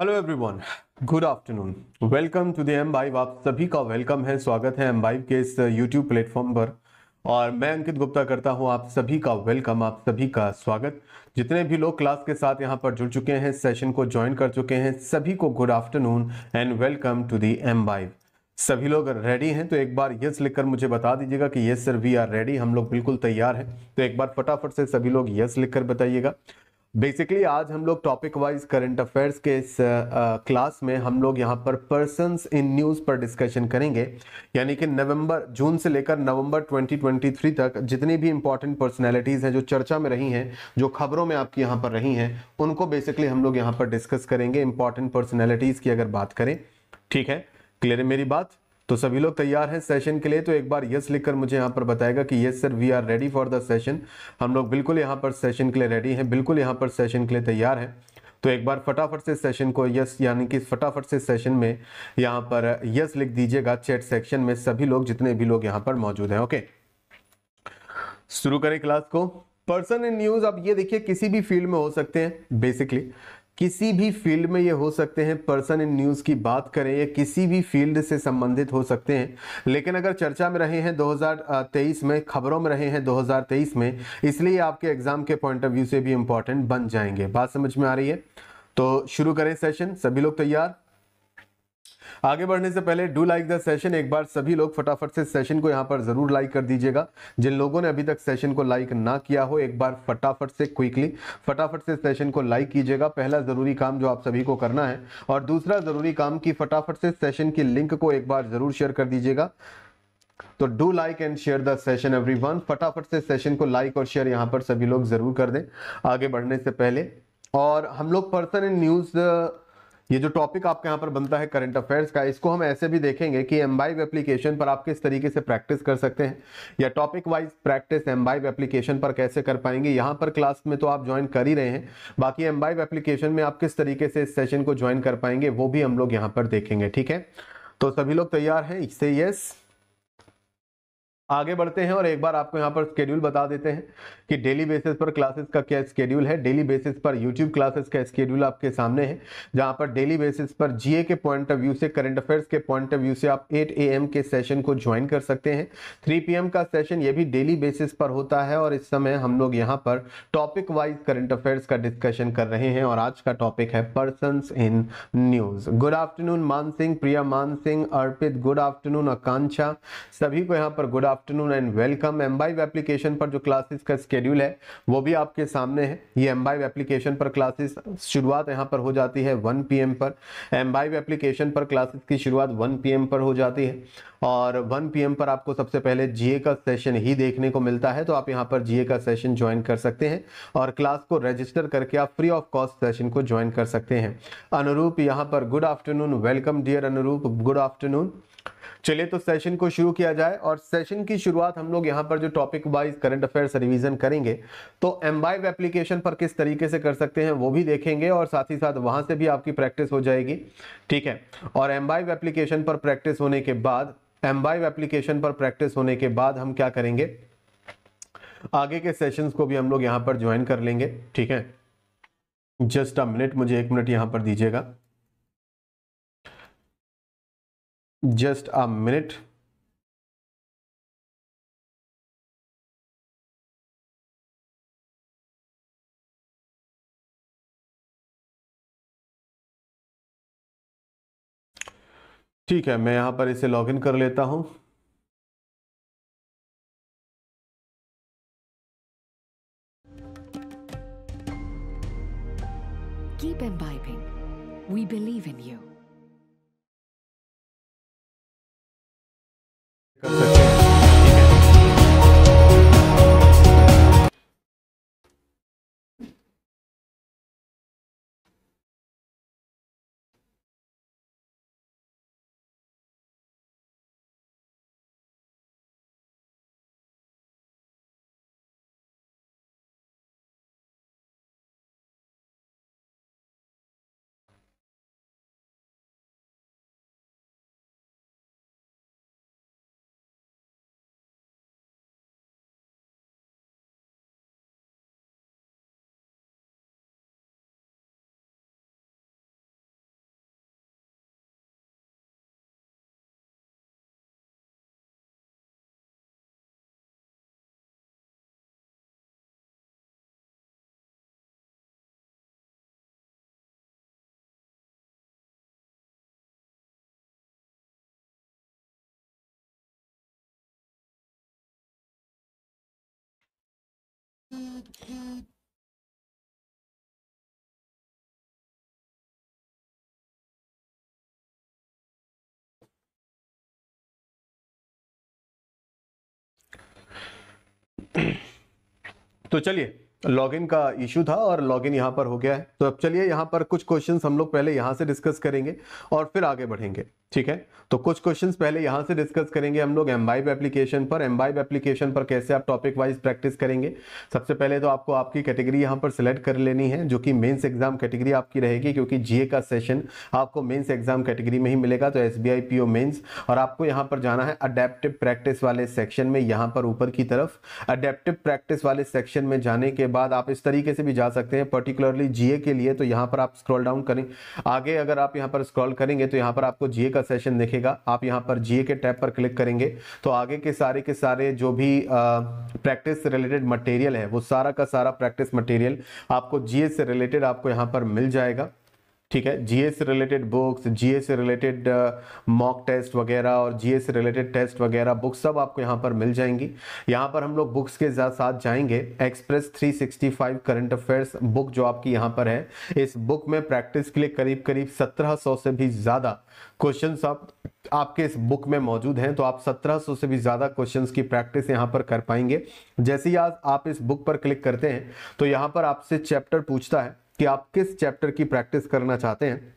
Hello everyone good afternoon welcome to the Embibe आप सभी का वेलकम है स्वागत है एम बाइव के इस यूट्यूब uh, प्लेटफॉर्म पर और मैं अंकित गुप्ता करता हूं आप सभी का वेलकम आप सभी का स्वागत जितने भी लोग क्लास के साथ यहां पर जुड़ चुके हैं सेशन को ज्वाइन कर चुके हैं सभी को good afternoon and welcome to the Embibe सभी लोग रेडी हैं तो एक बार यस लिखकर मुझे बता दीजिएगा कि yes sir we are ready हम लोग बिल्कुल तैयार हैं तो एक बार फटाफट से सभी लोग यस लिखकर बताइएगा बेसिकली आज हम लोग टॉपिक वाइज करंट अफेयर्स के इस क्लास में हम लोग यहाँ पर पर्सनस इन न्यूज़ पर डिस्कशन करेंगे यानी कि नवंबर जून से लेकर नवंबर 2023 तक जितनी भी इंपॉर्टेंट पर्सनैलिटीज़ हैं जो चर्चा में रही हैं जो खबरों में आपकी यहाँ पर रही हैं उनको बेसिकली हम लोग यहाँ पर डिस्कस करेंगे इंपॉर्टेंट पर्सनैलिटीज़ की अगर बात करें ठीक है क्लियर है मेरी बात तो सभी लोग तैयार हैं सेशन के लिए तो एक बार यस लिखकर मुझे यहाँ पर बताएगा कि yes sir we are ready for the session हम लोग बिल्कुल यहाँ पर सेशन के लिए रेडी हैं बिल्कुल यहाँ पर सेशन के लिए तैयार हैं तो एक बार फटाफट से सेशन को यस यानी कि फटाफट से सेशन में यहाँ पर यस लिख दीजिएगा चैट सेक्शन में सभी लोग जितने भी लोग यहाँ पर मौजूद हैं ओके शुरू करें क्लास को पर्सन इन न्यूज अब ये देखिए किसी भी फील्ड में हो सकते हैं बेसिकली किसी भी फील्ड में ये हो सकते हैं पर्सन इन न्यूज़ की बात करें या किसी भी फील्ड से संबंधित हो सकते हैं लेकिन अगर चर्चा में रहे हैं 2023 में खबरों में रहे हैं 2023 में इसलिए आपके एग्ज़ाम के पॉइंट ऑफ व्यू से भी इंपॉर्टेंट बन जाएंगे बात समझ में आ रही है तो शुरू करें सेशन सभी लोग तैयार आगे बढ़ने से पहले डू लाइक द सेशन एक बार सभी लोग फटाफट से सेशन को यहाँ पर ज़रूर लाइक कर दीजिएगा जिन लोगों ने अभी तक सेशन को लाइक ना किया हो एक बार फटाफट से क्विकली फटाफट से सेशन को लाइक कीजिएगा पहला ज़रूरी काम जो आप सभी को करना है और दूसरा ज़रूरी काम की फटाफट से सेशन की लिंक को एक बार ज़रूर शेयर कर दीजिएगा तो do like and share the session everyone फटाफट से सेशन को लाइक और शेयर यहाँ पर सभी लोग ज़रूर कर दें आगे बढ़ने से पहले और हम लोग पर्सन एंड न्यूज़ ये जो टॉपिक आपके यहाँ पर बनता है करंट अफेयर्स का इसको हम ऐसे भी देखेंगे कि बाइव एप्लीकेशन पर आप किस तरीके से प्रैक्टिस कर सकते हैं या topic wise practice Embibe application पर कैसे कर पाएंगे यहाँ पर क्लास में तो आप ज्वाइन कर ही रहे हैं बाकी एम्बाइव एप्लीकेशन में आप किस तरीके से इस सेशन को ज्वाइन कर पाएंगे वो भी हम लोग यहाँ पर देखेंगे ठीक है तो सभी लोग तैयार हैं इससे यस आगे बढ़ते हैं और एक बार आपको यहाँ पर स्केड्यूल बता देते हैं कि डेली बेसिस पर क्लासेस का क्या स्केड्यूल है डेली बेसिस पर यूट्यूब क्लासेस का स्केड्यूल आपके सामने है जहाँ पर डेली बेसिस पर जीए के पॉइंट ऑफ व्यू से करंट अफेयर्स के पॉइंट ऑफ व्यू से आप 8 एम के सेशन को ज्वाइन कर सकते हैं थ्री पी का सेशन ये भी डेली बेसिस पर होता है और इस समय हम लोग यहाँ पर टॉपिक वाइज करंट अफेयर्स का डिस्कशन कर रहे हैं और आज का टॉपिक है person in news good afternoon Maan Singh Priya Maan Singh Arpit good afternoon Akanksha सभी को यहाँ पर good afternoon and welcome Embibe application पर जो क्लासेस का स्केड्यूल है वो भी आपके सामने है ये एम्बाइव एप्लीकेशन पर क्लासेस शुरुआत यहाँ पर हो जाती है 1 पीएम पर एम्बाइव एप्लीकेशन पर क्लासेस की शुरुआत 1 पीएम पर हो जाती है और 1 पीएम पर आपको सबसे पहले जीए का सेशन ही देखने को मिलता है तो आप यहाँ पर जीए का सेशन ज्वाइन कर सकते हैं और क्लास को रजिस्टर करके आप फ्री ऑफ कॉस्ट सेशन को ज्वाइन कर सकते हैं अनुरूप यहाँ पर good afternoon welcome dear Anurup good afternoon चलिए तो सेशन को शुरू किया जाए और सेशन की शुरुआत हम लोग यहाँ पर जो topic wise current affairs revision करेंगे तो एम्बाइव एप्लीकेशन पर किस तरीके से कर सकते हैं वो भी देखेंगे और साथ ही साथ वहाँ से भी आपकी प्रैक्टिस हो जाएगी ठीक है और एम्बाइव एप्लीकेशन पर प्रैक्टिस होने के बाद एम्बाइव एप्लीकेशन पर प्रैक्टिस होने के बाद हम क्या करेंगे आगे के सेशंस को भी हम लोग यहां पर ज्वाइन कर लेंगे ठीक है जस्ट अ मिनट मुझे एक मिनट यहां पर दीजिएगा जस्ट अ मिनट ठीक है मैं यहां पर इसे लॉगिन कर लेता हूं keep Embibing we believe in you Perfect. तो चलिए लॉगिन का इशू था और लॉगिन यहां पर हो गया है तो अब चलिए यहां पर कुछ क्वेश्चंस हम लोग पहले यहां से डिस्कस करेंगे और फिर आगे बढ़ेंगे ठीक है तो कुछ क्वेश्चंस पहले यहां से डिस्कस करेंगे हम लोग एमवाइब एप्लीकेशन पर एम्बाइब एप्लीकेशन पर कैसे आप टॉपिक वाइज प्रैक्टिस करेंगे सबसे पहले तो आपको आपकी कैटेगरी यहां पर सिलेक्ट कर लेनी है जो कि मेंस एग्जाम कैटेगरी आपकी रहेगी क्योंकि जीए का सेशन आपको मेंस एग्जाम कैटेगरी में ही मिलेगा तो S B I P O mains और आपको यहाँ पर जाना है अडेप्टिव प्रैक्टिस वाले सेक्शन में यहाँ पर ऊपर की तरफ अडेप्टिव प्रैक्टिस वाले सेक्शन में जाने के बाद आप इस तरीके से भी जा सकते हैं पर्टिकुलरली जीए के लिए तो यहाँ पर आप स्क्रॉल डाउन करें आगे अगर आप यहाँ पर स्क्रॉल करेंगे तो यहाँ पर आपको जीए का सेशन देखेगा आप यहाँ पर जीए के टैब पर क्लिक करेंगे तो आगे के सारे के सारे जो भी प्रैक्टिस रिलेटेड मटेरियल है वो सारा का सारा प्रैक्टिस मटेरियल आपको जीए से रिलेटेड आपको यहाँ पर मिल जाएगा ठीक है जीएस से रिलेटेड बुक्स जीएस से रिलेटेड मॉक टेस्ट वगैरह और जीएस से रिलेटेड टेस्ट वगैरह बुक्स सब आपको यहाँ पर मिल जाएंगी यहाँ पर हम लोग बुक्स के साथ जाएंगे एक्सप्रेस 365 करंट अफेयर्स बुक जो आपकी यहाँ पर है इस बुक में प्रैक्टिस के लिए करीब करीब 1700 से भी ज़्यादा क्वेश्चन आप आपके इस बुक में मौजूद हैं तो आप 1700 से भी ज़्यादा क्वेश्चन की प्रैक्टिस यहाँ पर कर पाएंगे जैसे ही आज आप इस बुक पर क्लिक करते हैं तो यहाँ पर आपसे चैप्टर पूछता है कि आप किस चैप्टर की प्रैक्टिस करना चाहते हैं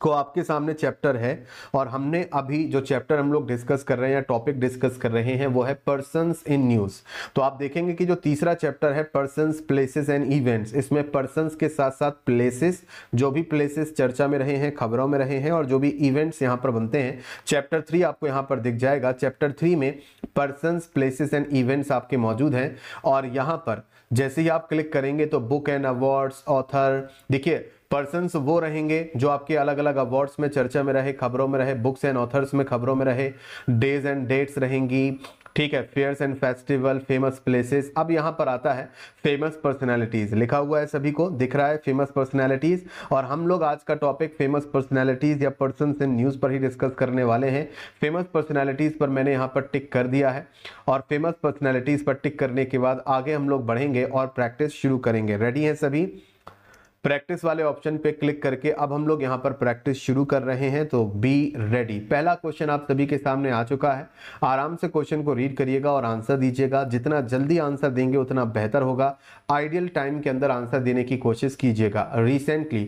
को आपके सामने चैप्टर है और हमने अभी जो चैप्टर हम लोग डिस्कस कर रहे हैं या टॉपिक डिस्कस कर रहे हैं वो है पर्सन इन न्यूज़ तो आप देखेंगे कि जो तीसरा चैप्टर है पर्सन प्लेसेस एंड इवेंट्स इसमें पर्सन के साथ साथ प्लेसेस जो भी प्लेसेस चर्चा में रहे हैं खबरों में रहे हैं और जो भी इवेंट्स यहाँ पर बनते हैं चैप्टर थ्री आपको यहाँ पर दिख जाएगा चैप्टर थ्री में पर्सन प्लेसेस एंड इवेंट्स आपके मौजूद हैं और यहाँ पर जैसे ही आप क्लिक करेंगे तो बुक एंड अवार्ड्स ऑथर देखिए पर्सन वो रहेंगे जो आपके अलग अलग अवार्ड्स में चर्चा में रहे खबरों में रहे बुक्स एंड ऑथर्स में खबरों में रहे डेज एंड डेट्स रहेंगी ठीक है fairs and festival famous places अब यहाँ पर आता है फेमस पर्सनैलिटीज़ लिखा हुआ है सभी को दिख रहा है फेमस पर्सनैलिटीज़ और हम लोग आज का टॉपिक फेमस पर्सनैलिटीज़ या पर्सन इन न्यूज़ पर ही डिस्कस करने वाले हैं फेमस पर्सनैलिटीज़ पर मैंने यहाँ पर टिक कर दिया है और फेमस पर्सनैलिटीज़ पर टिक करने के बाद आगे हम लोग बढ़ेंगे और प्रैक्टिस शुरू करेंगे रेडी है सभी प्रैक्टिस वाले ऑप्शन पे क्लिक करके अब हम लोग यहाँ पर प्रैक्टिस शुरू कर रहे हैं तो बी रेडी पहला क्वेश्चन आप सभी के सामने आ चुका है आराम से क्वेश्चन को रीड करिएगा और आंसर दीजिएगा जितना जल्दी आंसर देंगे उतना बेहतर होगा आइडियल टाइम के अंदर आंसर देने की कोशिश कीजिएगा recently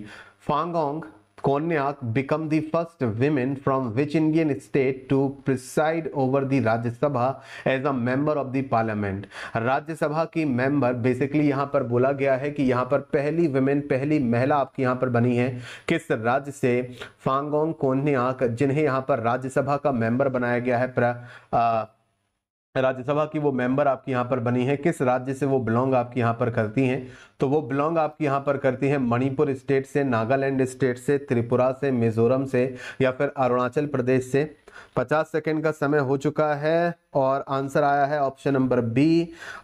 Phangnon Konyak become the first women from which Indian state to preside over the Rajya Sabha as a member of the parliament. राज्य सभा की मेंबर बेसिकली यहाँ पर बोला गया है कि यहाँ पर पहली वुमेन पहली महिला आपकी यहाँ पर बनी है किस राज्य से फांगोंग कोन्याक जिन्हें यहाँ पर राज्यसभा का मेंबर बनाया गया है प्र, आ, राज्यसभा की वो मेंबर आपकी यहाँ पर बनी है किस राज्य से वो बिलोंग आपकी यहाँ पर करती हैं तो वो बिलोंग आपकी यहाँ पर करती हैं मणिपुर स्टेट से नागालैंड स्टेट से त्रिपुरा से मिजोरम से या फिर अरुणाचल प्रदेश से 50 सेकेंड का समय हो चुका है और आंसर आया है ऑप्शन नंबर बी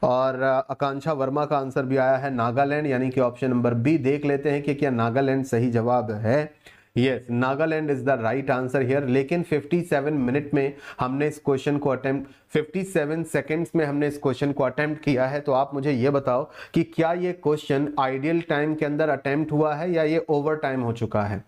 और आकांक्षा वर्मा का आंसर भी आया है नागालैंड यानी कि ऑप्शन नंबर बी देख लेते हैं कि क्या नागालैंड सही जवाब है yes Nagaland is the right answer here लेकिन 57 मिनट में हमने इस क्वेश्चन को अटेम्प्ट 57 सेकंड्स में हमने इस क्वेश्चन को अटेम्प्ट किया है तो आप मुझे ये बताओ कि क्या ये क्वेश्चन आइडियल टाइम के अंदर अटेम्प्ट हुआ है या ये ओवर टाइम हो चुका है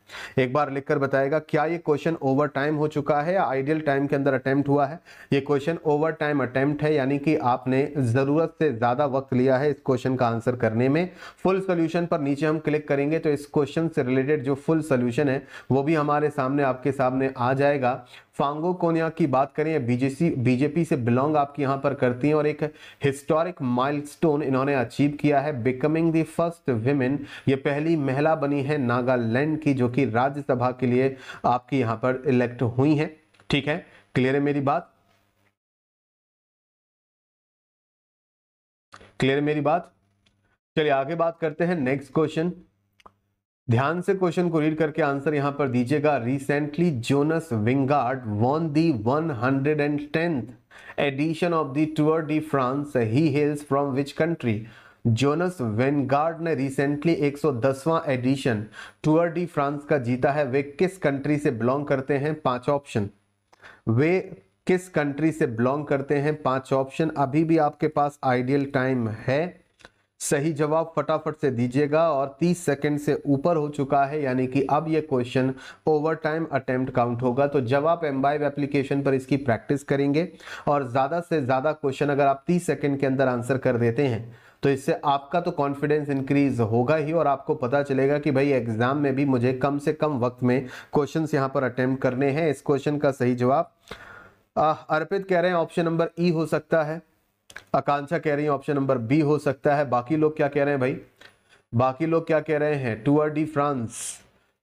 एक बार लिखकर बताएगा क्या ये क्वेश्चन ओवर टाइम हो चुका है या आइडियल टाइम के अंदर अटेम्प्ट हुआ है ये क्वेश्चन ओवर टाइम अटेम्प्ट है यानी कि आपने ज़रूरत से ज़्यादा वक्त लिया है इस क्वेश्चन का आंसर करने में फुल सोल्यूशन पर नीचे हम क्लिक करेंगे तो इस क्वेश्चन से रिलेटेड जो फुल सोल्यूशन है वो भी हमारे सामने आपके सामने आ जाएगा फांगो कोनिया की बात करें बीजेपी बीजेपी से बिलोंग आपकी यहां पर करती हैं और एक हिस्टोरिक माइलस्टोन इन्होंने अचीव किया है बिकमिंग दी फर्स्ट विमेन ये पहली महिला बनी है नागालैंड की जो कि राज्यसभा के लिए आपकी यहां पर इलेक्ट हुई हैं ठीक है क्लियर है मेरी बात क्लियर है मेरी बात चलिए आगे बात करते हैं नेक्स्ट क्वेश्चन ध्यान से क्वेश्चन को रीड करके आंसर यहां पर दीजिएगा recently Jonas Vingegaard won the one hundred and tenth edition of the Tour de France he hails from which country Jonas Vingegaard ने रिसेंटली 110वां एडिशन टूअर डी फ्रांस का जीता है वे किस कंट्री से बिलोंग करते हैं पांच ऑप्शन वे किस कंट्री से बिलोंग करते हैं पांच ऑप्शन अभी भी आपके पास आइडियल टाइम है सही जवाब फटाफट से दीजिएगा और 30 सेकंड से ऊपर हो चुका है यानी कि अब ये question over time attempt count होगा तो जब आप एम एप्लीकेशन पर इसकी प्रैक्टिस करेंगे और ज़्यादा से ज़्यादा क्वेश्चन अगर आप 30 सेकंड के अंदर आंसर कर देते हैं तो इससे आपका तो कॉन्फिडेंस इंक्रीज होगा ही और आपको पता चलेगा कि भाई एग्जाम में भी मुझे कम से कम वक्त में क्वेश्चन यहाँ पर अटेम्प्ट करने हैं इस क्वेश्चन का सही जवाब अर्पित कह रहे हैं ऑप्शन नंबर ई हो सकता है आकांक्षा कह रही है ऑप्शन नंबर बी हो सकता है बाकी लोग क्या कह रहे हैं भाई बाकी लोग क्या कह रहे हैं Tour de France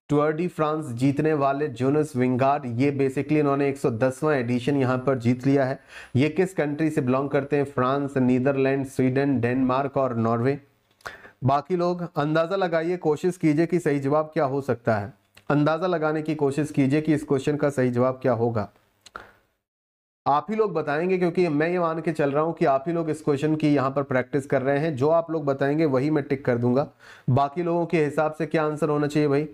Tour de France जीतने वाले जोनस विंगार्ड ये बेसिकली इन्होंने 110वां एडिशन यहाँ पर जीत लिया है ये किस कंट्री से बिलोंग करते हैं फ्रांस नीदरलैंड स्वीडन डेनमार्क और नॉर्वे बाकी लोग अंदाज़ा लगाइए कोशिश कीजिए कि सही जवाब क्या हो सकता है अंदाज़ा लगाने की कोशिश कीजिए कि इस क्वेश्चन का सही जवाब क्या होगा आप ही लोग बताएंगे क्योंकि मैं ये मान के चल रहा हूँ कि आप ही लोग इस क्वेश्चन की यहाँ पर प्रैक्टिस कर रहे हैं जो आप लोग बताएंगे वही मैं टिक कर दूंगा बाकी लोगों के हिसाब से क्या आंसर होना चाहिए भाई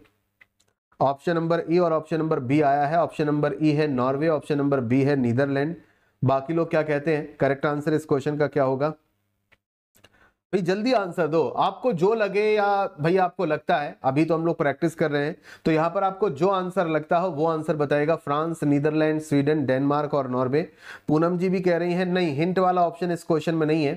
ऑप्शन नंबर ई और ऑप्शन नंबर बी आया है ऑप्शन नंबर ई है नॉर्वे ऑप्शन नंबर बी है नीदरलैंड बाकी लोग क्या कहते हैं करेक्ट आंसर इस क्वेश्चन का क्या होगा भाई जल्दी आंसर दो आपको जो लगे या भाई आपको लगता है अभी तो हम लोग प्रैक्टिस कर रहे हैं तो यहाँ पर आपको जो आंसर लगता हो वो आंसर बताएगा फ्रांस नीदरलैंड स्वीडन डेनमार्क और नॉर्वे पूनम जी भी कह रही हैं नहीं हिंट वाला ऑप्शन इस क्वेश्चन में नहीं है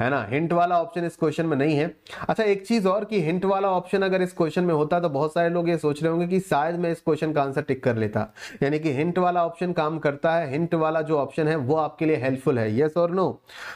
है ना हिंट वाला ऑप्शन इस क्वेश्चन में नहीं है अच्छा एक चीज और कि हिंट वाला ऑप्शन अगर इस क्वेश्चन में होता तो बहुत सारे लोग ये सोच रहे होंगे कि शायद मैं इस क्वेश्चन का आंसर टिक कर लेता यानी कि हिंट वाला ऑप्शन काम करता है हिंट वाला जो ऑप्शन है वो आपके लिए हेल्पफुल है येस और नो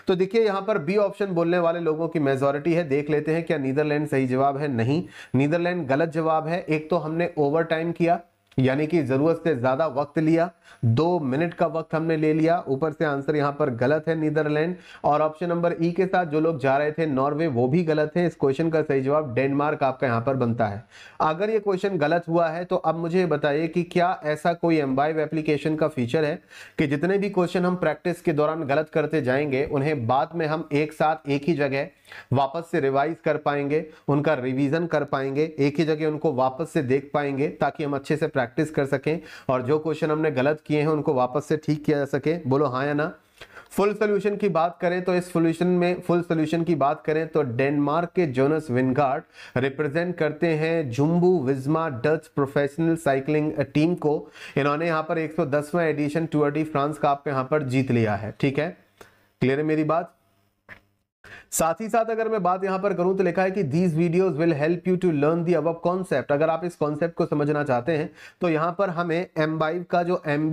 तो देखिए यहाँ पर बी ऑप्शन बोलने वाले लोगों की मेजोरिटी है देख लेते हैं क्या नीदरलैंड सही जवाब है नहीं नीदरलैंड गलत जवाब है एक तो हमने ओवर टाइम किया यानी कि जरूरत से ज्यादा वक्त लिया दो मिनट का वक्त हमने ले लिया ऊपर से आंसर यहाँ पर गलत है नीदरलैंड और ऑप्शन नंबर ई के साथ जो लोग जा रहे थे नॉर्वे वो भी गलत है इस क्वेश्चन का सही जवाब डेनमार्क आपका यहाँ पर बनता है अगर ये क्वेश्चन गलत हुआ है तो अब मुझे बताइए कि क्या ऐसा कोई एम्बाइव एप्लीकेशन का फीचर है कि जितने भी क्वेश्चन हम प्रैक्टिस के दौरान गलत करते जाएंगे उन्हें बाद में हम एक साथ एक ही जगह वापस से रिवाइज कर पाएंगे उनका रिविजन कर पाएंगे एक ही जगह उनको वापस से देख पाएंगे ताकि हम अच्छे से प्रैक्टिस प्रैक्टिस कर सकें और जो क्वेश्चन हमने गलत किए हैं उनको वापस से ठीक किया जा सके बोलो हाँ या ना फुल सोल्यूशन की बात करें तो इस सोल्यूशन में फुल सोल्यूशन की बात करें तो डेनमार्क के जोनस विनगार्ड रिप्रेजेंट करते हैं Jumbo Visma Dutch professional cycling team को इन्होंने यहाँ पर 110वां एडिशन टूर डी फ्रांस का आपको यहाँ पर जीत लिया है ठीक है क्लियर है मेरी बात साथ ही साथ अगर मैं बात यहां पर करूं तो लिखा है कि these videos will help you to learn the अब कॉन्सेप्ट अगर आप इस कॉन्सेप्ट को समझना चाहते हैं तो यहां पर हमें एम्बाइव का जो एम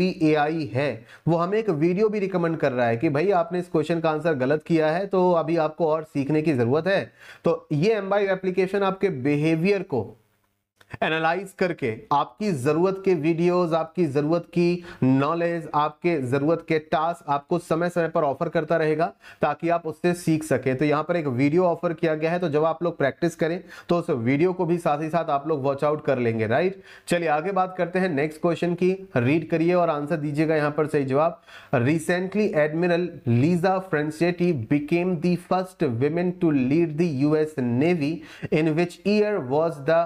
है वो हमें एक वीडियो भी रिकमेंड कर रहा है कि भाई आपने इस क्वेश्चन का आंसर गलत किया है तो अभी आपको और सीखने की जरूरत है तो ये एम्बाइव एप्लीकेशन आपके बिहेवियर को एनालाइज करके आपकी जरूरत के वीडियोस आपकी जरूरत की नॉलेज आपके जरूरत के टास्क आपको समय समय पर ऑफर करता रहेगा ताकि आप उससे सीख सके तो यहां पर एक वीडियो ऑफर किया गया है तो जब आप लोग प्रैक्टिस करें तो उस वीडियो को भी साथ ही साथ आप लोग वॉच आउट कर लेंगे राइट चलिए आगे बात करते हैं नेक्स्ट क्वेश्चन की रीड करिए और आंसर दीजिएगा यहां पर सही जवाब recently admiral Lisa Franchetti became the first women to lead the US navy in which year was the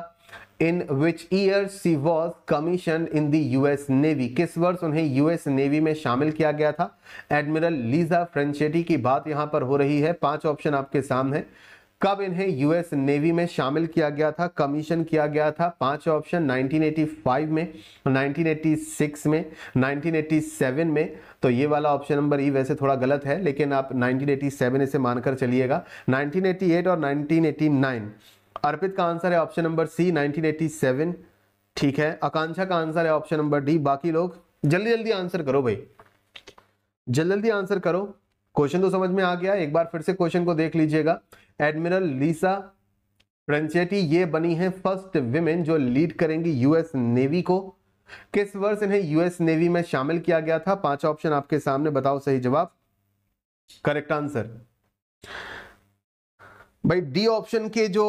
in which year she was commission in the US navy किस वर्ष उन्हें यूएस नेवी में शामिल किया गया था एडमिरल लीजा फ्रेंचेटी की बात यहां पर हो रही है पांच ऑप्शन आपके सामने कब इन्हें यूएस नेवी में शामिल किया गया था कमीशन किया गया था पांच ऑप्शन 1985 में 1986 में 1987 में तो ये वाला ऑप्शन नंबर ई वैसे थोड़ा गलत है लेकिन आप 1987 इसे मानकर चलिएगा 1988 और 1989 अर्पित का आंसर है ऑप्शन नंबर सी 1987 ठीक है आकांक्षा का आंसर है ऑप्शन नंबर डी बाकी लोग जल्दी जल्दी आंसर करो भाई जल्दी जल्दी आंसर करो क्वेश्चन तो समझ में आ गया एक बार फिर से क्वेश्चन को देख लीजिएगा एडमिरल लीसा प्रंचेटी ये बनी है फर्स्ट विमेन जो लीड करेंगी यूएस नेवी को किस वर्ष इन्हें यूएस नेवी में शामिल किया गया था पांच ऑप्शन आपके सामने बताओ सही जवाब करेक्ट आंसर भाई डी ऑप्शन के जो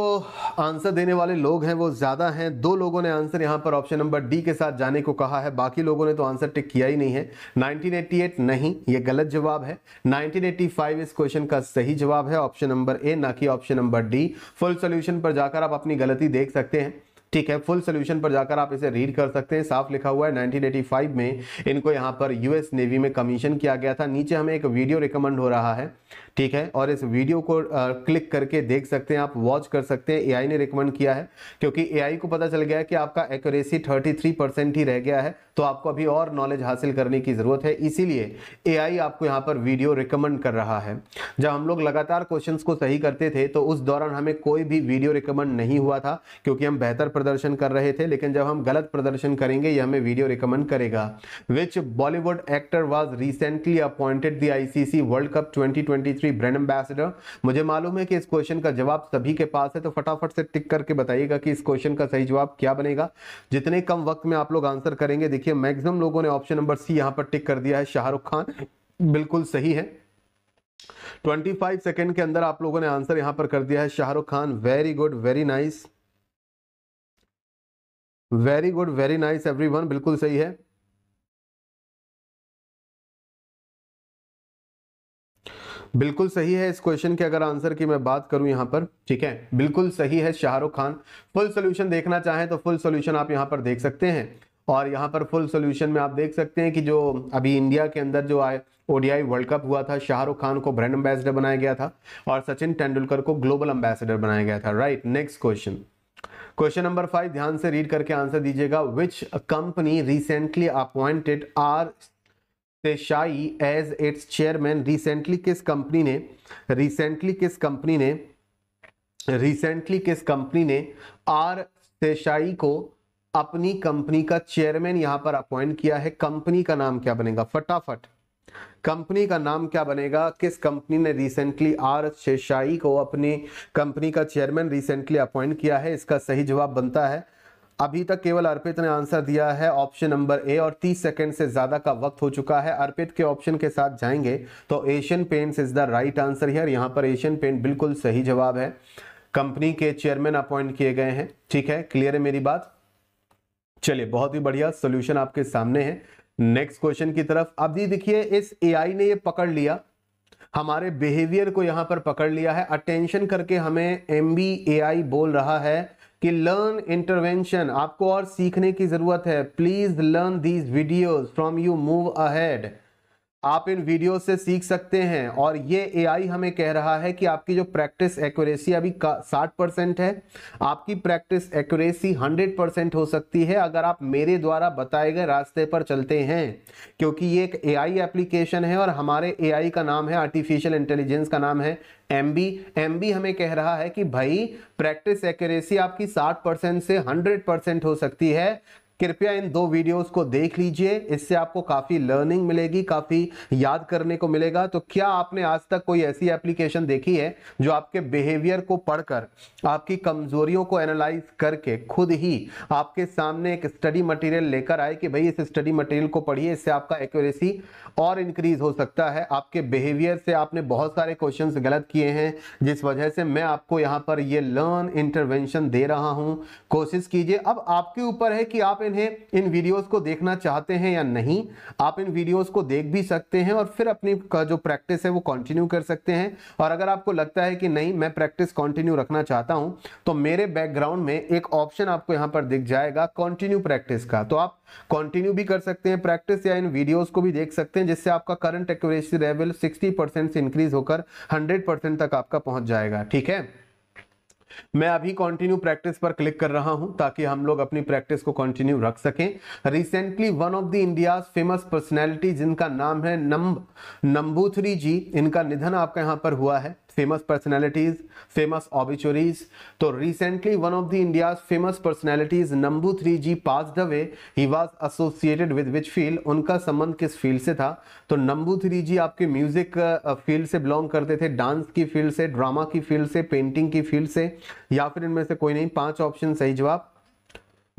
आंसर देने वाले लोग हैं वो ज़्यादा हैं दो लोगों ने आंसर यहाँ पर ऑप्शन नंबर डी के साथ जाने को कहा है बाकी लोगों ने तो आंसर टिक किया ही नहीं है 1988 नहीं ये गलत जवाब है 1985 इस क्वेश्चन का सही जवाब है ऑप्शन नंबर ए ना कि option number D full solution पर जाकर आप अपनी गलती देख सकते हैं ठीक है फुल सोल्यूशन पर जाकर आप इसे रीड कर सकते हैं साफ लिखा हुआ है 1985 में इनको यहाँ पर यूएस नेवी में कमीशन किया गया था नीचे हमें एक वीडियो रिकमेंड हो रहा है ठीक है और इस वीडियो को आ, क्लिक करके देख सकते हैं आप वॉच कर सकते हैं एआई ने रिकमेंड किया है क्योंकि एआई को पता चल गया है कि आपका एक्यूरेसी 33 परसेंट ही रह गया है तो आपको अभी और नॉलेज हासिल करने की ज़रूरत है इसीलिए एआई आपको यहाँ पर वीडियो रिकमेंड कर रहा है जब हम लोग लगातार क्वेश्चन को सही करते थे तो उस दौरान हमें कोई भी वीडियो रिकमेंड नहीं हुआ था क्योंकि हम बेहतर प्रदर्शन कर रहे थे लेकिन जब हम गलत प्रदर्शन करेंगे ये हमें वीडियो रिकमेंड करेगा which Bollywood actor was recently appointed the ICC world cup 2023 brand ambassador मुझे मालूम है कि इस क्वेश्चन का जवाब सभी के पास है तो फटाफट से टिक करके बताइएगा कि इस क्वेश्चन का सही जवाब क्या बनेगा जितने कम वक्त में आप लोग आंसर करेंगे देखिए देखिए मैक्सिमम लोगों ने ऑप्शन नंबर सी यहां पर टिक कर दिया है शाहरुख खान बिल्कुल सही है 25 सेकंड के अंदर आप लोगों ने आंसर यहां पर कर दिया है Shahrukh Khan very good very nice very good very nice every बिल्कुल सही है बिल्कुल सही है इस क्वेश्चन के अगर आंसर की मैं बात करूं यहां पर ठीक है बिल्कुल सही है शाहरुख खान फुल सॉल्यूशन देखना चाहें तो फुल सॉल्यूशन आप यहां पर देख सकते हैं और यहाँ पर फुल सोल्यूशन में आप देख सकते हैं कि जो अभी इंडिया के अंदर जो आए ओडीआई वर्ल्ड कप हुआ था शाहरुख खान को ब्रांड एम्बेसडर बनाया गया था और सचिन तेंदुलकर को ग्लोबल एम्बेसडर बनाया गया था right next question question number five ध्यान से रीड करके आंसर दीजिएगा which company recently appointed R Shahi as its chairman recently किस कंपनी ने रिसेंटली किस कंपनी ने रिसेंटली किस कंपनी ने आर शाही को अपनी कंपनी का चेयरमैन यहां पर अपॉइंट किया है कंपनी का नाम क्या बनेगा फटाफट कंपनी का नाम क्या बनेगा किस कंपनी ने रिसेंटली आर शेषाई को अपनी कंपनी का चेयरमैन रिसेंटली अपॉइंट किया है इसका सही जवाब बनता है अभी तक केवल अर्पित ने आंसर दिया है ऑप्शन नंबर ए और 30 सेकंड से ज्यादा का वक्त हो चुका है अर्पित के ऑप्शन के साथ जाएंगे तो Asian Paints is the right answer here यहां पर एशियन पेंट बिल्कुल सही जवाब है कंपनी के चेयरमैन अपॉइंट किए गए हैं ठीक है क्लियर है मेरी बात चलिए बहुत ही बढ़िया सोल्यूशन आपके सामने है नेक्स्ट क्वेश्चन की तरफ अब जी देखिए इस ए ने ये पकड़ लिया हमारे बिहेवियर को यहां पर पकड़ लिया है अटेंशन करके हमें एम बी बोल रहा है कि लर्न इंटरवेंशन आपको और सीखने की जरूरत है please learn these videos from you move ahead आप इन वीडियो से सीख सकते हैं और ये एआई हमें कह रहा है कि आपकी जो प्रैक्टिस एक्यूरेसी अभी साठ परसेंट है आपकी प्रैक्टिस एक्यूरेसी हंड्रेड परसेंट हो सकती है अगर आप मेरे द्वारा बताए गए रास्ते पर चलते हैं क्योंकि ये एक एआई एप्लीकेशन है और हमारे एआई का नाम है आर्टिफिशियल इंटेलिजेंस का नाम है एम बी एम बी हमें कह रहा है कि भाई प्रैक्टिस एक्यूरेसी आपकी साठ परसेंट से हंड्रेड परसेंट हो सकती है कृपया इन दो वीडियोस को देख लीजिए इससे आपको काफ़ी लर्निंग मिलेगी काफ़ी याद करने को मिलेगा तो क्या आपने आज तक कोई ऐसी एप्लीकेशन देखी है जो आपके बिहेवियर को पढ़कर आपकी कमजोरियों को एनालाइज करके खुद ही आपके सामने एक स्टडी मटेरियल लेकर आए कि भाई इस स्टडी मटेरियल को पढ़िए इससे आपका एक्यूरेसी और इंक्रीज हो सकता है आपके बिहेवियर से आपने बहुत सारे क्वेश्चन गलत किए हैं जिस वजह से मैं आपको यहाँ पर ये लर्न इंटरवेंशन दे रहा हूँ कोशिश कीजिए अब आपके ऊपर है कि आप है इन वीडियोस को देखना चाहते हैं या नहीं आप इन वीडियोस को देख भी सकते हैं और फिर अपनी का जो प्रैक्टिस है वो कंटिन्यू कर सकते हैं और अगर आपको लगता है कि नहीं मैं प्रैक्टिस कंटिन्यू रखना चाहता हूं तो मेरे बैकग्राउंड में एक ऑप्शन आपको यहां पर दिख जाएगा कॉन्टिन्यू प्रैक्टिस का तो आप कॉन्टिन्यू भी कर सकते हैं प्रैक्टिस या इन वीडियोज को भी देख सकते हैं जिससे आपका करंट एक्यूरेसी लेवल सिक्सटी से इंक्रीज होकर हंड्रेड तक आपका पहुंच जाएगा ठीक है मैं अभी कंटिन्यू प्रैक्टिस पर क्लिक कर रहा हूं ताकि हम लोग अपनी प्रैक्टिस को कंटिन्यू रख सकें recently one of the India famous personality जिनका नाम है नंब नंबूथरी जी इनका निधन आपका यहाँ पर हुआ है famous personalities, famous obituaries. So तो recently one of the India's famous personalities Nambu 3G passed away. He was associated with which field उनका संबंध किस फील्ड से था तो नंबू थ्री जी आपके म्यूजिक फील्ड uh, से बिलोंग करते थे डांस की फील्ड से ड्रामा की फील्ड से पेंटिंग की फील्ड से या फिर इनमें से कोई नहीं पांच ऑप्शन सही जवाब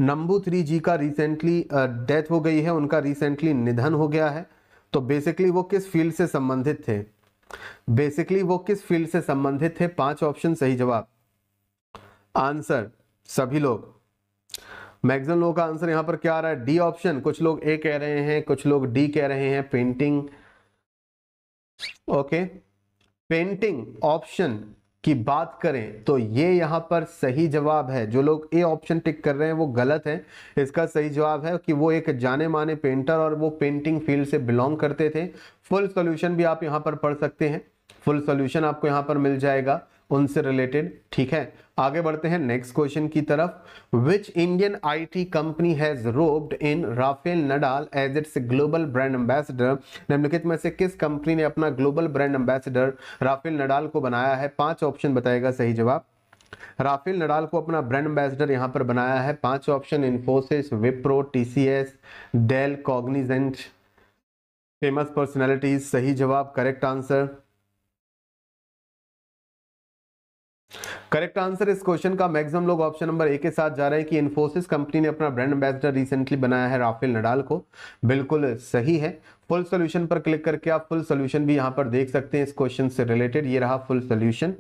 नंबू थ्री जी का रिसेंटली डेथ uh, हो गई है उनका रिसेंटली निधन हो गया है तो बेसिकली वो किस फील्ड से संबंधित थे बेसिकली वो किस फील्ड से संबंधित थे पांच ऑप्शन सही जवाब आंसर सभी लोग मैक्सिमम लोगों का आंसर यहां पर क्या आ रहा है डी ऑप्शन कुछ लोग ए कह रहे हैं कुछ लोग डी कह रहे हैं पेंटिंग ओके पेंटिंग ऑप्शन की बात करें तो ये यहाँ पर सही जवाब है जो लोग ए ऑप्शन टिक कर रहे हैं वो गलत है इसका सही जवाब है कि वो एक जाने माने पेंटर और वो पेंटिंग फील्ड से बिलोंग करते थे फुल सॉल्यूशन भी आप यहाँ पर पढ़ सकते हैं फुल सॉल्यूशन आपको यहाँ पर मिल जाएगा उनसे रिलेटेड ठीक है आगे बढ़ते हैं नेक्स्ट क्वेश्चन की तरफ which Indian IT company has roped in Rafael Nadal as its global brand ambassador निम्नलिखित में से किस कंपनी ने अपना global brand ambassador Rafael Nadal को बनाया है पांच ऑप्शन बताएगा सही जवाब राफेल नडाल को अपना ब्रांड एम्बेसडर यहां पर बनाया है पांच option Infosys Wipro TCS Dell Cognizant famous personalities सही जवाब करेक्ट आंसर करेक्ट आंसर इस क्वेश्चन का मैक्सिमम लोग ऑप्शन नंबर ए के साथ जा रहे हैं कि इन्फोसिस कंपनी ने अपना ब्रांड एम्बेसडर रिसेंटली बनाया है राफेल नडाल को बिल्कुल सही है फुल सोल्यूशन पर क्लिक करके आप फुल सोल्यूशन भी यहाँ पर देख सकते हैं इस क्वेश्चन से रिलेटेड ये रहा फुल सोल्यूशन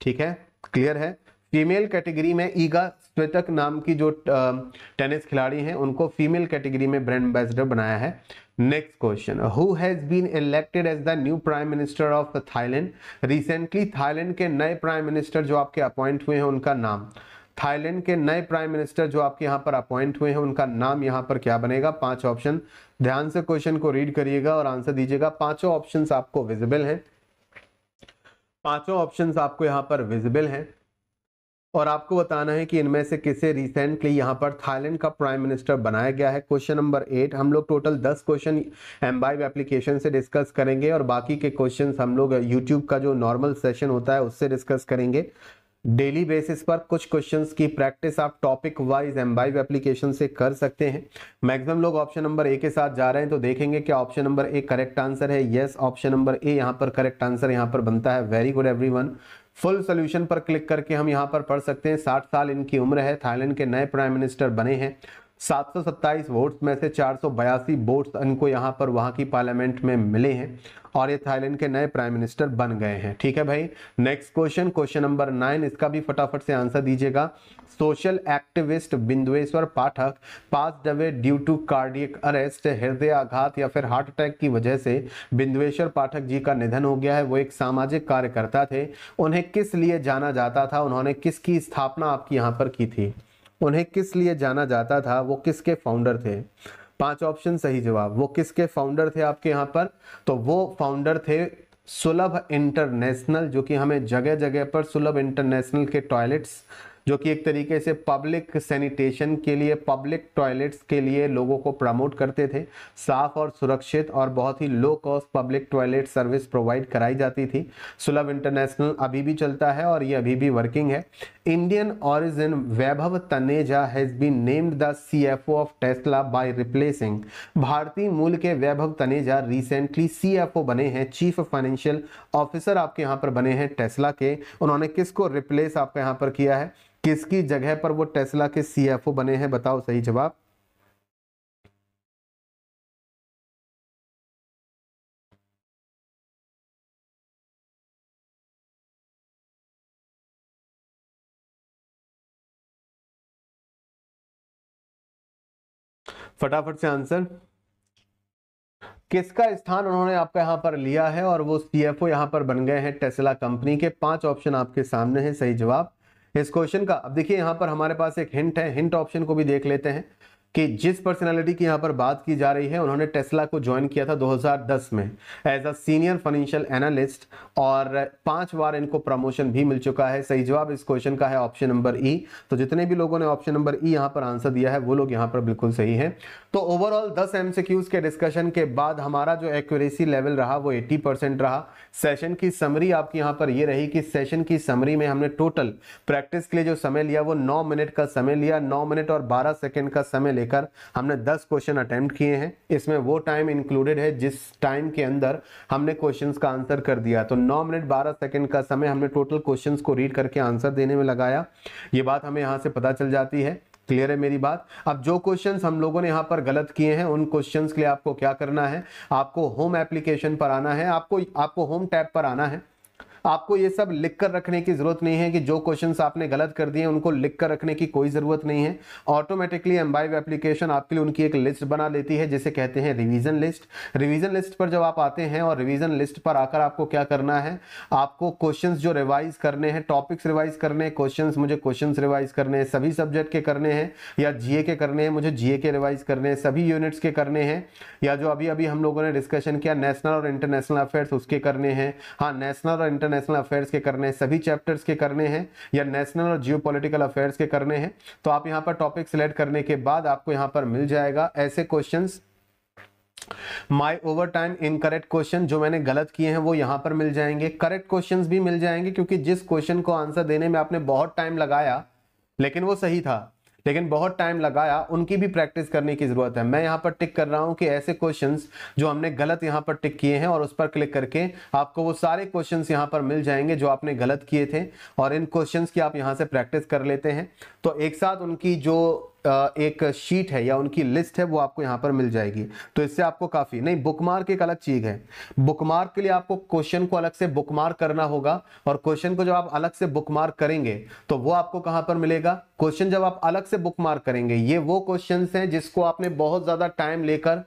ठीक है क्लियर है फीमेल कैटेगरी में ईगा स्वेतक नाम की जो टेनिस खिलाड़ी हैं उनको फीमेल कैटेगरी में ब्रांड एम्बेसडर बनाया है Next question. Who has been elected as the new Prime Minister of Thailand recently Thailand के नए प्राइम मिनिस्टर जो आपके अपॉइंट हुए हैं उनका नाम थाईलैंड के नए प्राइम मिनिस्टर जो आपके यहाँ पर अपॉइंट हुए हैं उनका नाम यहाँ पर क्या बनेगा पांच ऑप्शन ध्यान से क्वेश्चन को रीड करिएगा और आंसर दीजिएगा पांचों ऑप्शंस आपको विजिबल हैं पांचों ऑप्शंस आपको यहाँ पर विजिबल हैं और आपको बताना है कि इनमें से किसे रिसेंटली यहाँ पर थाईलैंड का प्राइम मिनिस्टर बनाया गया है क्वेश्चन नंबर एट हम लोग टोटल दस क्वेश्चन एम्बाइव एप्लीकेशन से डिस्कस करेंगे और बाकी के क्वेश्चन हम लोग यूट्यूब का जो नॉर्मल सेशन होता है उससे डिस्कस करेंगे डेली बेसिस पर कुछ क्वेश्चंस की प्रैक्टिस आप टॉपिक वाइज एम्बाइव एप्लीकेशन से कर सकते हैं मैक्सिमम लोग ऑप्शन नंबर ए के साथ जा रहे हैं तो देखेंगे क्या option number A correct answer है यस ऑप्शन नंबर ए यहाँ पर करेक्ट आंसर यहाँ पर बनता है very good everyone full solution पर क्लिक करके हम यहाँ पर पढ़ सकते हैं साठ साल इनकी उम्र है थाईलैंड के नए प्राइम मिनिस्टर बने हैं सात सौ सत्ताईस वोट्स में से चार सौ बयासी वोट्स इनको यहाँ पर वहाँ की पार्लियामेंट में मिले हैं और ये थाईलैंड के नए प्राइम मिनिस्टर बन गए हैं ठीक है भाई next question question number nine इसका भी फटाफट से आंसर दीजिएगा social activist Bindeshwar Pathak pass away due to cardiac arrest हृदय आघात या फिर हार्ट अटैक की वजह से बिंदुएश्वर पाठक जी का निधन हो गया है वो एक सामाजिक कार्यकर्ता थे उन्हें किस लिए जाना जाता था उन्होंने किसकी स्थापना आपकी यहाँ पर की थी उन्हें किस लिए जाना जाता था वो किसके फाउंडर थे पांच ऑप्शन सही जवाब वो किसके फाउंडर थे आपके यहाँ पर तो वो फाउंडर थे सुलभ इंटरनेशनल जो कि हमें जगह जगह पर सुलभ इंटरनेशनल के टॉयलेट्स जो कि एक तरीके से पब्लिक सैनिटेशन के लिए पब्लिक टॉयलेट्स के लिए लोगों को प्रमोट करते थे साफ और सुरक्षित और बहुत ही low cost public toilet service provide कराई जाती थी सुलभ इंटरनेशनल अभी भी चलता है और ये अभी भी वर्किंग है Indian origin Vaibhav Taneja has been named the O of Tesla by replacing भारतीय मूल के वैभव तनेजा रिसेंटली ओ बने हैं चीफ फाइनेंशियल ऑफिसर आपके यहाँ पर बने हैं टेस्ला के उन्होंने किसको रिप्लेस आपके यहाँ पर किया है किसकी जगह पर वो टेस्ला के सीएफओ बने हैं बताओ सही जवाब फटाफट से आंसर किसका स्थान उन्होंने आपका यहां पर लिया है और वो सीएफओ यहां पर बन गए हैं टेस्ला कंपनी के पांच ऑप्शन आपके सामने हैं सही जवाब इस क्वेश्चन का अब देखिए यहाँ पर हमारे पास एक हिंट है हिंट ऑप्शन को भी देख लेते हैं कि जिस पर्सनालिटी की यहाँ पर बात की जा रही है उन्होंने टेस्ला को ज्वाइन किया था 2010 में as a senior financial analyst और पांच बार इनको प्रमोशन भी मिल चुका है सही जवाब इस क्वेश्चन का है ऑप्शन नंबर ई तो जितने भी लोगों ने ऑप्शन नंबर ई यहाँ पर आंसर दिया है वो लोग यहाँ पर बिल्कुल सही है तो ओवरऑल 10 एम के डिस्कशन के बाद हमारा जो एक्यूरेसी लेवल रहा वो 80 परसेंट रहा सेशन की समरी आपकी यहाँ पर ये रही कि सेशन की समरी में हमने टोटल प्रैक्टिस के लिए जो समय लिया वो 9 मिनट का समय लिया 9 मिनट और 12 सेकेंड का समय लेकर हमने 10 क्वेश्चन अटैम्प्ट किए हैं इसमें वो टाइम इंक्लूडेड है जिस टाइम के अंदर हमने क्वेश्चन का आंसर कर दिया तो नौ मिनट बारह सेकेंड का समय हमने टोटल क्वेश्चन को रीड करके आंसर देने में लगाया ये बात हमें यहाँ से पता चल जाती है क्लियर है मेरी बात अब जो क्वेश्चंस हम लोगों ने यहाँ पर गलत किए हैं उन क्वेश्चंस के लिए आपको क्या करना है आपको होम एप्लीकेशन पर आना है आपको आपको होम टैब पर आना है आपको ये सब लिख कर रखने की जरूरत नहीं है कि जो क्वेश्चन आपने गलत कर दिए उनको लिख कर रखने की कोई जरूरत नहीं है ऑटोमेटिकली बाइव एप्लीकेशन आपके लिए उनकी एक लिस्ट बना लेती है जिसे कहते हैं रिविजन लिस्ट रिविजन लिस्ट पर जब आप आते हैं और रिविजन लिस्ट पर आकर आपको क्या करना है आपको क्वेश्चन जो रिवाइज करने हैं टॉपिक्स रिवाइज करने हैं क्वेश्चन मुझे क्वेश्चन रिवाइज करने हैं सभी सब्जेक्ट के करने हैं या जीए के करने हैं मुझे जीए के रिवाइज करने हैं सभी यूनिट्स के करने हैं या जो अभी अभी हम लोगों ने डिस्कशन किया नेशनल और इंटरनेशनल अफेयर्स उसके करने हैं हाँ नेशनल और इंटरनेशनल इंटरनेशनल अफेयर्स के करने हैं सभी चैप्टर्स के करने हैं या नेशनल और जियो अफेयर्स के करने हैं तो आप यहाँ पर टॉपिक सिलेक्ट करने के बाद आपको यहाँ पर मिल जाएगा ऐसे question my over time incorrect question जो मैंने गलत किए हैं वो यहां पर मिल जाएंगे करेक्ट क्वेश्चन भी मिल जाएंगे क्योंकि जिस क्वेश्चन को आंसर देने में आपने बहुत टाइम लगाया लेकिन वो सही था लेकिन बहुत टाइम लगाया उनकी भी प्रैक्टिस करने की ज़रूरत है मैं यहाँ पर टिक कर रहा हूँ कि ऐसे क्वेश्चन जो हमने गलत यहाँ पर टिक किए हैं और उस पर क्लिक करके आपको वो सारे क्वेश्चन यहाँ पर मिल जाएंगे जो आपने गलत किए थे और इन क्वेश्चन की आप यहाँ से प्रैक्टिस कर लेते हैं तो एक साथ उनकी जो एक शीट है या उनकी लिस्ट है वो आपको यहाँ पर मिल जाएगी तो इससे आपको काफ़ी नहीं बुकमार्क एक अलग चीज़ है बुकमार्क के लिए आपको क्वेश्चन को अलग से बुकमार्क करना होगा और क्वेश्चन को जब आप अलग से बुकमार्क करेंगे तो वो आपको कहां पर मिलेगा क्वेश्चन जब आप अलग से बुकमार्क करेंगे ये वो क्वेश्चन है जिसको आपने बहुत ज़्यादा टाइम लेकर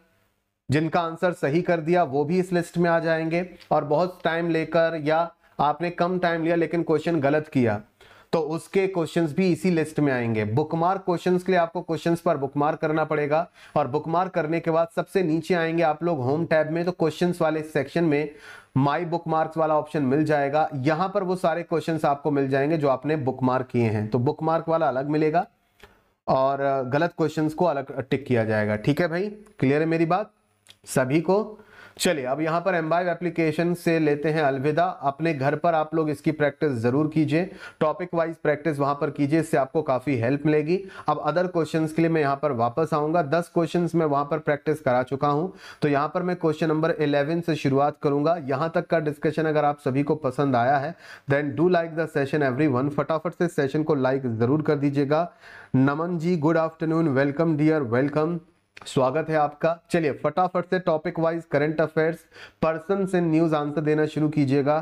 जिनका आंसर सही कर दिया वो भी इस लिस्ट में आ जाएंगे और बहुत टाइम लेकर या आपने कम टाइम लिया लेकिन क्वेश्चन गलत किया तो उसके क्वेश्चंस भी इसी लिस्ट में आएंगे बुकमार्क क्वेश्चंस के लिए आपको क्वेश्चंस पर बुकमार्क करना पड़ेगा और बुकमार्क करने के बाद सबसे नीचे आएंगे आप लोग होम टैब में तो क्वेश्चंस वाले सेक्शन में माई बुक वाला ऑप्शन मिल जाएगा यहां पर वो सारे क्वेश्चन आपको मिल जाएंगे जो आपने बुक मार्क किए हैं तो बुक मार्क वाला अलग मिलेगा और गलत क्वेश्चंस को अलग टिक किया जाएगा ठीक है भाई क्लियर है मेरी बात सभी को चलिए अब यहाँ पर एम्बाइव एप्लीकेशन से लेते हैं अलविदा अपने घर पर आप लोग इसकी प्रैक्टिस जरूर कीजिए टॉपिक वाइज प्रैक्टिस वहां पर कीजिए इससे आपको काफी हेल्प मिलेगी अब अदर क्वेश्चन के लिए मैं यहाँ पर वापस आऊंगा दस क्वेश्चन मैं वहां पर प्रैक्टिस करा चुका हूँ तो यहाँ पर मैं क्वेश्चन नंबर इलेवन से शुरुआत करूंगा यहाँ तक का डिस्कशन अगर आप सभी को पसंद आया है then do like the session every one फटाफट से सेशन को लाइक जरूर कर दीजिएगा Naman ji good afternoon welcome dear welcome स्वागत है आपका चलिए फटाफट से topic wise current affairs person in news answer देना शुरू कीजिएगा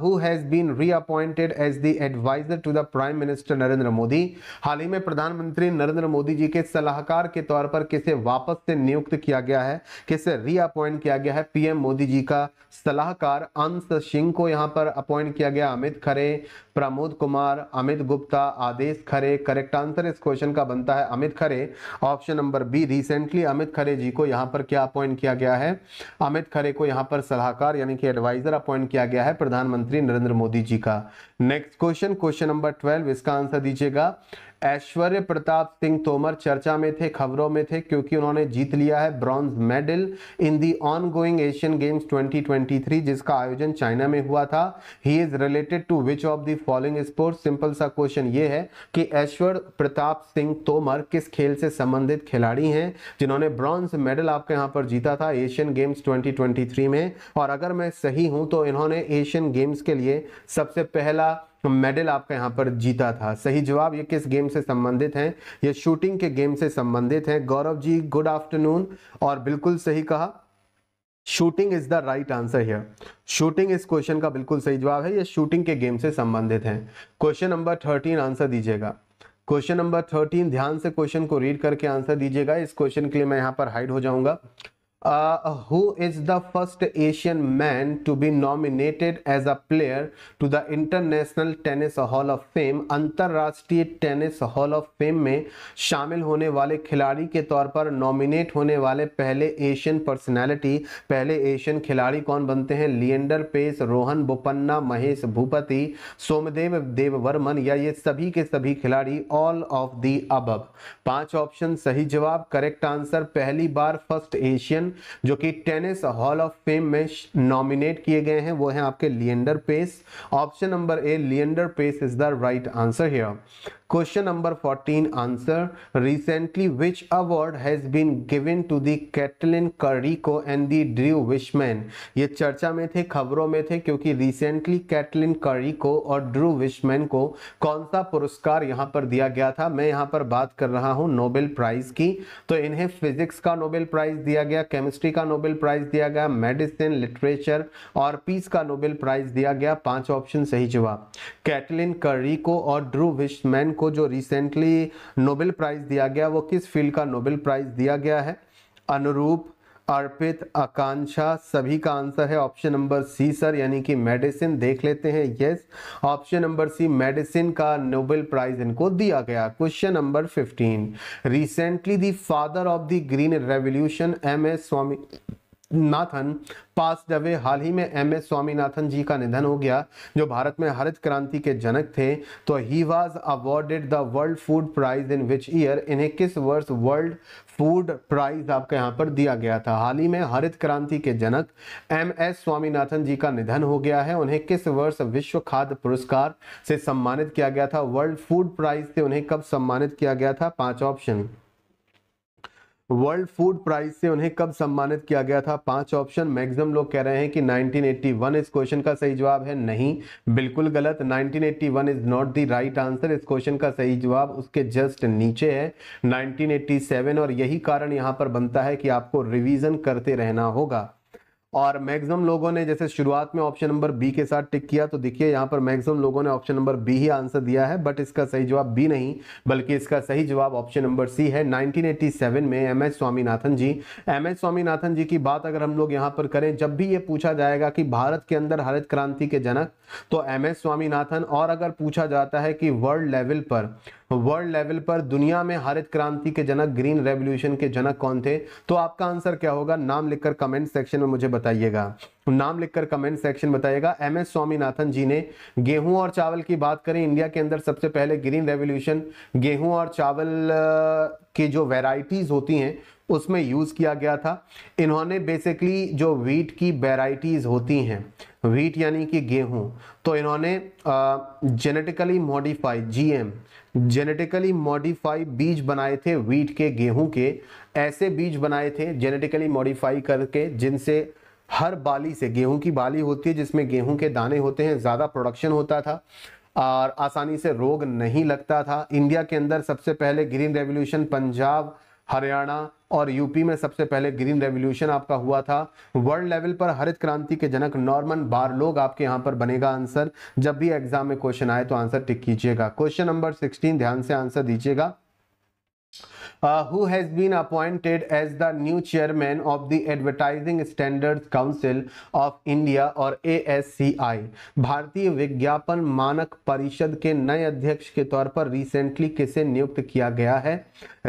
who has been reappointed as the adviser to the prime minister Narendra Modi हाल ही में प्रधानमंत्री नरेंद्र मोदी जी के सलाहकार के तौर पर किसे वापस से नियुक्त किया गया है किसे रीअपॉइंट किया गया है पीएम मोदी जी का सलाहकार अंश सिंह को यहाँ पर अपॉइंट किया गया अमित खरे प्रमोद कुमार अमित गुप्ता आदेश खरे करेक्ट आंसर इस क्वेश्चन का बनता है Amit Khare option number B recent recently Amit Khare ji को यहाँ पर क्या अपॉइंट किया गया है अमित खरे को यहाँ पर सलाहकार यानी कि एडवाइजर अपॉइंट किया गया है प्रधानमंत्री नरेंद्र मोदी जी का next question question number twelve इसका आंसर दीजिएगा ऐश्वर्य प्रताप सिंह तोमर चर्चा में थे खबरों में थे क्योंकि उन्होंने जीत लिया है bronze medal in the ongoing Asian Games 2023 जिसका आयोजन चाइना में हुआ था he is related to which of the following sport simple सा क्वेश्चन ये है कि ऐश्वर्य प्रताप सिंह तोमर किस खेल से संबंधित खिलाड़ी हैं जिन्होंने ब्रॉन्ज मेडल आपके यहाँ पर जीता था एशियन गेम्स थ्री में और अगर मैं सही हूँ तो इन्होंने एशियन गेम्स के लिए सबसे पहला तो मेडल आपका यहाँ पर जीता था सही जवाब ये किस गेम से संबंधित है ये शूटिंग के गेम से संबंधित है गौरव जी गुड आफ्टरनून और बिल्कुल सही कहा shooting is the right answer here shooting इस क्वेश्चन का बिल्कुल सही जवाब है ये शूटिंग के गेम से संबंधित है क्वेश्चन नंबर थर्टीन आंसर दीजिएगा क्वेश्चन नंबर थर्टीन ध्यान से क्वेश्चन को रीड करके आंसर दीजिएगा इस क्वेश्चन के लिए मैं यहाँ पर हाइड हो जाऊंगा uh, who is the first Asian man to be nominated as a player to the International Tennis Hall of Fame अंतर्राष्ट्रीय टेनिस हॉल ऑफ फेम में शामिल होने वाले खिलाड़ी के तौर पर नॉमिनेट होने वाले पहले एशियन पर्सनैलिटी पहले एशियन खिलाड़ी कौन बनते हैं लिएंडर पेस रोहन बोपन्ना महेश भूपति सोमदेव देववर्मन या ये सभी के सभी खिलाड़ी ऑल ऑफ दी अबब पांच ऑप्शन सही जवाब करेक्ट आंसर पहली बार फर्स्ट एशियन जो कि टेनिस हॉल ऑफ फेम में नॉमिनेट किए गए हैं वो है आपके Leander Paes option number A Leander Paes is the right answer here Question number 14 answer. Recently, which award has been given to the Caitlin Carrico and the Drew Weissman ये चर्चा में थे खबरों में थे क्योंकि रिसेंटली कैटलिन करिको और ड्रू विशमैन को कौन सा पुरस्कार यहाँ पर दिया गया था मैं यहाँ पर बात कर रहा हूँ नोबेल प्राइज की तो इन्हें फिजिक्स का नोबेल प्राइज दिया गया केमिस्ट्री का नोबेल प्राइज दिया गया मेडिसिन लिटरेचर और पीस का नोबेल प्राइज दिया गया पांच ऑप्शन सही जवाब कैटलिन करिको और ड्रू विशमैन को जो रिसेंटली नोबेल प्राइज़ दिया गया वो किस फील्ड का नोबेल प्राइज़ दिया गया है अनुरूप अर्पित आकांक्षा सभी का आंसर है ऑप्शन नंबर सी सर यानी कि मेडिसिन देख लेते हैं yes option number C medicine का नोबेल प्राइज इनको दिया गया question number 15 recently the father of the green revolution M S Swaminathan passed away हाल ही में एम एस स्वामीनाथन जी का निधन हो गया जो भारत में हरित क्रांति के जनक थे तो he was awarded the world food prize in which year इन्हें किस वर्ष वर्ल्ड फूड प्राइज आपके यहाँ पर दिया गया था हाल ही में हरित क्रांति के जनक एम एस स्वामीनाथन जी का निधन हो गया है उन्हें किस वर्ष विश्व खाद्य पुरस्कार से सम्मानित किया गया था वर्ल्ड फूड प्राइज से उन्हें कब सम्मानित किया गया था पांच ऑप्शन वर्ल्ड फूड प्राइज से उन्हें कब सम्मानित किया गया था पांच ऑप्शन मैक्सिमम लोग कह रहे हैं कि 1981 इस क्वेश्चन का सही जवाब है नहीं बिल्कुल गलत 1981 is not the right answer इस क्वेश्चन का सही जवाब उसके जस्ट नीचे है 1987 और यही कारण यहां पर बनता है कि आपको रिवीजन करते रहना होगा और मैक्सिमम लोगों ने जैसे शुरुआत में ऑप्शन नंबर बी के साथ टिक किया तो देखिए यहाँ पर मैक्सिमम लोगों ने ऑप्शन नंबर बी ही आंसर दिया है बट इसका सही जवाब बी नहीं बल्कि इसका सही जवाब ऑप्शन नंबर सी है 1987 में M H Swaminathan ji M H Swaminathan ji की बात अगर हम लोग यहाँ पर करें जब भी ये पूछा जाएगा कि भारत के अंदर हरित क्रांति के जनक तो एम एच स्वामीनाथन और अगर पूछा जाता है कि वर्ल्ड लेवल पर वर्ल्ड लेवल पर दुनिया में हरित क्रांति के जनक ग्रीन रेवोल्यूशन के जनक कौन थे तो आपका आंसर क्या होगा नाम लिखकर कमेंट सेक्शन में मुझे बताइएगा नाम लिखकर कमेंट सेक्शन बताइएगा एम एस स्वामीनाथन जी ने गेहूं और चावल की बात करें इंडिया के अंदर सबसे पहले ग्रीन रेवोल्यूशन गेहूं और चावल की जो वेराइटीज होती हैं उसमें यूज किया गया था इन्होंने बेसिकली जो व्हीट की वेराइटीज होती हैं व्हीट यानी कि गेहूं तो इन्होंने genetically modify GM genetically modify बीज बनाए थे व्हीट के गेहूं के ऐसे बीज बनाए थे जेनेटिकली मॉडिफाई करके जिनसे हर बाली से गेहूं की बाली होती है जिसमें गेहूं के दाने होते हैं ज़्यादा प्रोडक्शन होता था और आसानी से रोग नहीं लगता था इंडिया के अंदर सबसे पहले ग्रीन रेवोल्यूशन पंजाब हरियाणा और यूपी में सबसे पहले ग्रीन रेवोल्यूशन आपका हुआ था वर्ल्ड लेवल पर हरित क्रांति के जनक नॉर्मन लोग आपके यहाँ पर बनेगा आंसर जब भी एग्जाम में क्वेश्चन आए तो आंसर टिक कीजिएगा क्वेश्चन नंबर सिक्सटीन ध्यान से आंसर दीजिएगा uh, who has been appointed as the new chairman of the Advertising Standards Council of India और ASCI भारतीय विज्ञापन मानक परिषद के नए अध्यक्ष के तौर पर रिसेंटली किसे नियुक्त किया गया है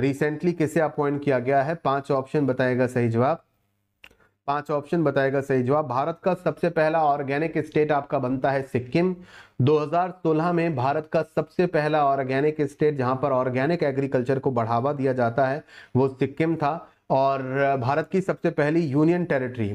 रिसेंटली किसे अपॉइंट किया गया है पांच ऑप्शन बताएगा सही जवाब पांच ऑप्शन बताएगा सही जवाब भारत का सबसे पहला ऑर्गेनिक स्टेट आपका बनता है सिक्किम 2016 में भारत का सबसे पहला ऑर्गेनिक स्टेट जहां पर ऑर्गेनिक एग्रीकल्चर को बढ़ावा दिया जाता है वो सिक्किम था और भारत की सबसे पहली यूनियन टेरिटरी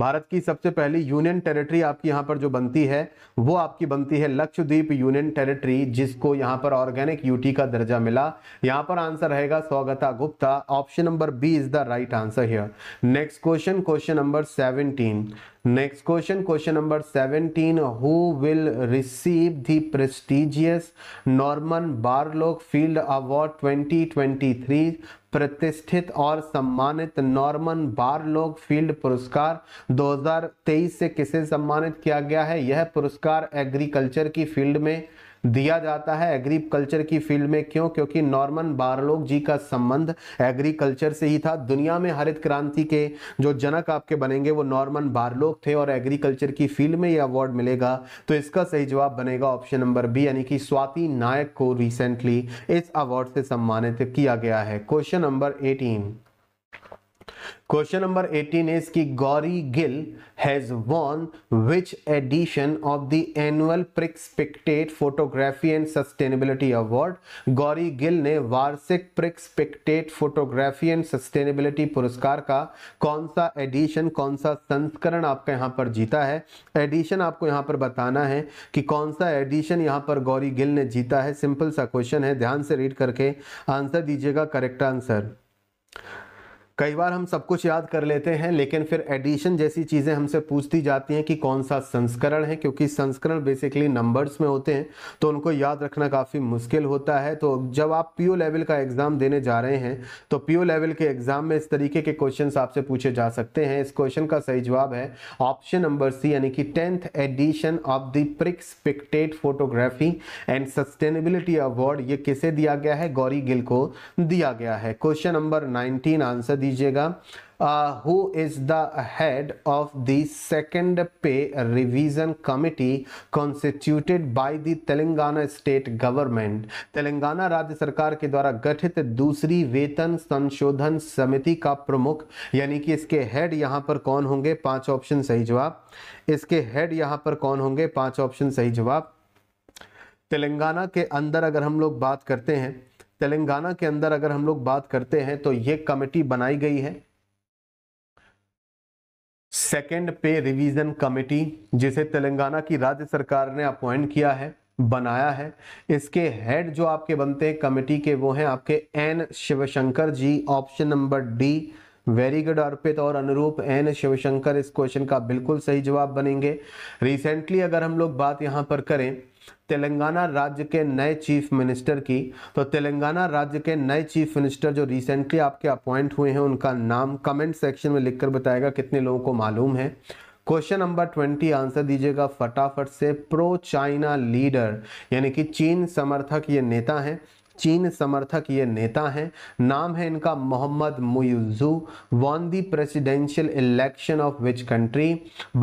भारत की सबसे पहली यूनियन टेरिटरी आपकी यहाँ पर जो बनती है वो आपकी बनती है लक्षद्वीप यूनियन टेरिटरी जिसको यहाँ पर ऑर्गेनिक यूटी का दर्जा मिला यहाँ पर आंसर रहेगा Swagata Gupta option number B is the right answer here next question question number seventeen next question question number seventeen who will receive the prestigious Norman Borlaug field award 2023 प्रतिष्ठित और सम्मानित नॉर्मन बारलोग फील्ड पुरस्कार 2023 से किसे सम्मानित किया गया है यह पुरस्कार एग्रीकल्चर की फील्ड में दिया जाता है एग्रीकल्चर की फील्ड में क्यों क्योंकि नॉर्मन बारलोक जी का संबंध एग्रीकल्चर से ही था दुनिया में हरित क्रांति के जो जनक आपके बनेंगे वो नॉर्मन बारलोक थे और एग्रीकल्चर की फील्ड में ये अवार्ड मिलेगा तो इसका सही जवाब बनेगा ऑप्शन नंबर बी यानी कि स्वाति नायक को रिसेंटली इस अवार्ड से सम्मानित किया गया है question number eighteen question number 18 is की Gauri Gill has won which edition of the annual Prix Pictet photography and sustainability award Gauri Gill ने वार्षिक Prix Pictet photography and sustainability पुरस्कार का कौन सा एडिशन कौन सा संस्करण आपके यहाँ पर जीता है एडिशन आपको यहाँ पर बताना है कि कौन सा एडिशन यहाँ पर गौरी गिल ने जीता है सिंपल सा क्वेश्चन है ध्यान से रीड करके आंसर दीजिएगा करेक्ट आंसर कई बार हम सब कुछ याद कर लेते हैं लेकिन फिर एडिशन जैसी चीज़ें हमसे पूछती जाती हैं कि कौन सा संस्करण है क्योंकि संस्करण बेसिकली नंबर्स में होते हैं तो उनको याद रखना काफ़ी मुश्किल होता है तो जब आप पीओ लेवल का एग्ज़ाम देने जा रहे हैं तो पीओ लेवल के एग्ज़ाम में इस तरीके के क्वेश्चन आपसे पूछे जा सकते हैं इस क्वेश्चन का सही जवाब है ऑप्शन नंबर सी यानी कि tenth edition of the Prix Pictet photography and sustainability award ये किसे दिया गया है गौरी गिल को दिया गया है क्वेश्चन नंबर नाइनटीन आंसर दीजिएगा who is the head of the second pay revision committee constituted by the Telangana state government Telangana राज्य सरकार के द्वारा गठित दूसरी वेतन संशोधन समिति का प्रमुख यानी कि इसके हेड यहाँ पर कौन होंगे पांच ऑप्शन सही जवाब इसके हेड यहाँ पर कौन होंगे पांच ऑप्शन सही जवाब तेलंगाना के अंदर अगर हम लोग बात करते हैं तेलंगाना के अंदर अगर हम लोग बात करते हैं तो ये कमेटी बनाई गई है सेकेंड पे रिवीजन कमेटी जिसे तेलंगाना की राज्य सरकार ने अपॉइंट किया है बनाया है इसके हेड जो आपके बनते हैं कमेटी के वो हैं आपके N Shivshankar ji option number D very good Arpit और अनुरूप एन शिवशंकर इस क्वेश्चन का बिल्कुल सही जवाब बनेंगे रिसेंटली अगर हम लोग बात यहां पर करें तेलंगाना राज्य के नए चीफ मिनिस्टर की तो तेलंगाना राज्य के नए चीफ मिनिस्टर जो रिसेंटली आपके अपॉइंट हुए हैं उनका नाम कमेंट सेक्शन में लिखकर बताएगा कितने लोगों को मालूम है क्वेश्चन नंबर ट्वेंटी आंसर दीजिएगा फटाफट से प्रो चाइना लीडर यानी कि चीन समर्थक ये नेता हैं चीन समर्थक ये नेता हैं नाम है इनका Mohamed Muizzu won the presidential election of which country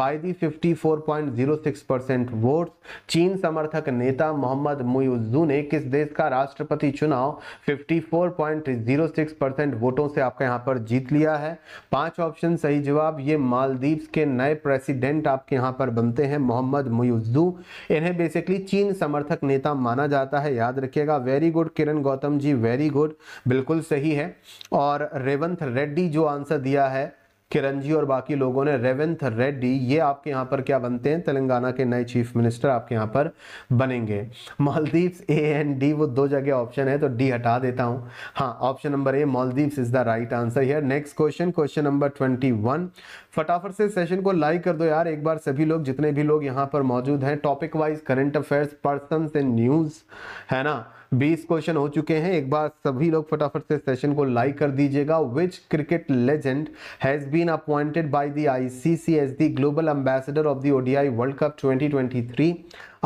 by the 54.06 percent votes चीन समर्थक नेता मोहम्मद मुयुजू ने किस देश का राष्ट्रपति चुनाव 54.06 परसेंट वोटों से आपका यहाँ पर जीत लिया है पांच ऑप्शन सही जवाब ये मालदीव्स के नए प्रेसिडेंट आपके यहाँ पर बनते हैं मोहम्मद मुयुजू इन्हें बेसिकली चीन समर्थक नेता माना जाता है याद रखिएगा very good Kiran Gautam ji very good बिल्कुल सही है और रेवंत रेड्डी जो आंसर दिया है किरण जी और बाकी लोगों ने रेवंत रेड्डी ये आपके यहाँ पर क्या बनते हैं तेलंगाना के नए चीफ मिनिस्टर आपके यहाँ पर बनेंगे मालदीव्स ए एंड डी वो दो जगह ऑप्शन है तो डी हटा देता हूँ हाँ option number A Maldives is the right answer here next question question number twenty one फटाफट से सेशन को लाइक कर दो यार एक बार सभी लोग जितने भी लोग यहाँ पर मौजूद हैं topic wise current affairs person and news है ना बीस क्वेश्चन हो चुके हैं एक बार सभी लोग फटाफट से सेशन को लाइक कर दीजिएगा which cricket legend has been appointed by the ICC as the global ambassador of the ODI world cup 2023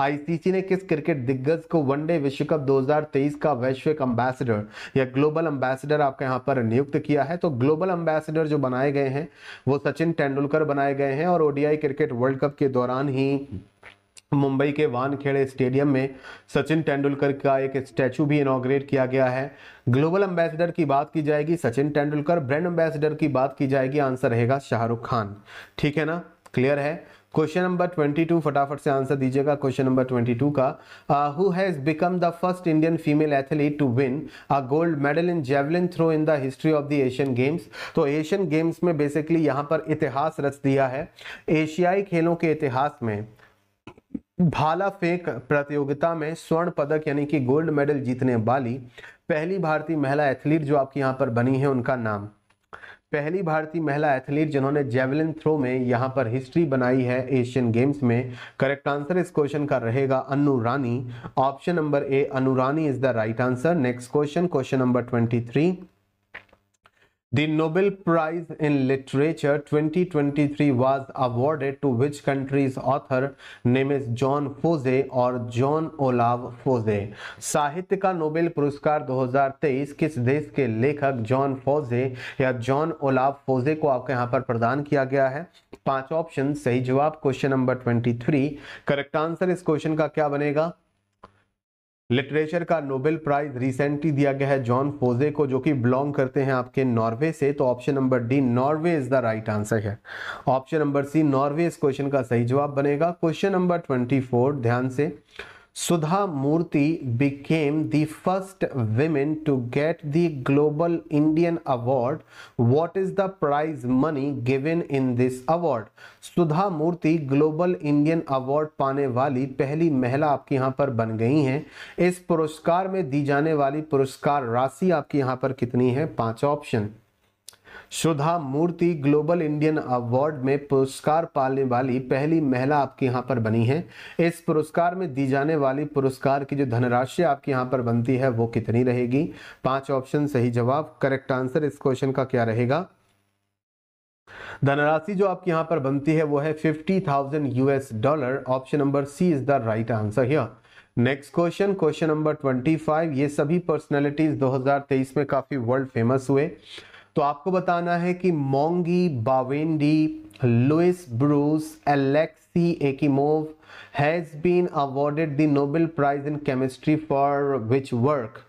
ICC ने किस क्रिकेट दिग्गज को वनडे विश्व कप 2023 का वैश्विक एम्बेसडर या ग्लोबल एम्बेसडर आपका यहाँ पर नियुक्त किया है तो ग्लोबल एम्बेसडर जो बनाए गए हैं वो सचिन तेंदुलकर बनाए गए हैं और ओडीआई क्रिकेट वर्ल्ड कप के दौरान ही मुंबई के वानखेड़े स्टेडियम में सचिन तेंदुलकर का एक स्टैचू भी इनाग्रेट किया गया है ग्लोबल एम्बेसडर की बात की जाएगी सचिन तेंदुलकर ब्रांड एम्बेसडर की बात की जाएगी आंसर रहेगा शाहरुख खान ठीक है ना क्लियर है क्वेश्चन नंबर 22 फटाफट से आंसर दीजिएगा क्वेश्चन नंबर 22 का who has become the first Indian female athlete to win a gold medal in javelin throw in the history of the Asian Games तो एशियन गेम्स में basically यहां पर इतिहास रच दिया है एशियाई खेलों के इतिहास में भाला फेंक प्रतियोगिता में स्वर्ण पदक यानी कि गोल्ड मेडल जीतने वाली पहली भारतीय महिला एथलीट जो आपकी यहाँ पर बनी है उनका नाम पहली भारतीय महिला एथलीट जिन्होंने जेवलिन थ्रो में यहाँ पर हिस्ट्री बनाई है एशियन गेम्स में करेक्ट आंसर इस क्वेश्चन का रहेगा Annu Rani option number A Annu Rani is the right answer next question question number twenty three The Nobel Prize in Literature 2023 was awarded to which country's author name is John Foze और John Olav Foze. साहित्य का Nobel पुरस्कार 2023 किस देश के लेखक John फोजे या Jon Olav फोजे को आपके यहाँ पर प्रदान किया गया है पांच ऑप्शन सही जवाब क्वेश्चन नंबर 23 करेक्ट आंसर इस क्वेश्चन का क्या बनेगा लिटरेचर का नोबेल प्राइज रिसेंटली दिया गया है जॉन फोजे को जो कि बिलोंग करते हैं आपके नॉर्वे से तो option number D Norway is the right answer है ऑप्शन नंबर सी नॉर्वे इस क्वेश्चन का सही जवाब बनेगा क्वेश्चन नंबर ट्वेंटी फोर ध्यान से Sudha Murthy became the first woman to get the Global Indian Award. What is the prize money given in this award? Sudha Murthy Global Indian Award पाने वाली पहली महिला आपके यहाँ पर बन गई हैं इस पुरस्कार में दी जाने वाली पुरस्कार राशि आपके यहाँ पर कितनी है पांच option Sudha Murty global Indian award में पुरस्कार पाने वाली पहली महिला आपके यहाँ पर बनी है इस पुरस्कार में दी जाने वाली पुरस्कार की जो धनराशि आपके यहाँ पर बनती है वो कितनी रहेगी पांच ऑप्शन सही जवाब करेक्ट आंसर इस क्वेश्चन का क्या रहेगा धनराशि जो आपके यहाँ पर बनती है वो है fifty thousand US dollar option number C is the right answer here next question question number five ये सभी हजार तेईस में काफी वर्ल्ड फेमस हुए तो आपको बताना है कि Moungi Bawendi Louis Brus Alexei Ekimov has been awarded the Nobel prize in chemistry for which work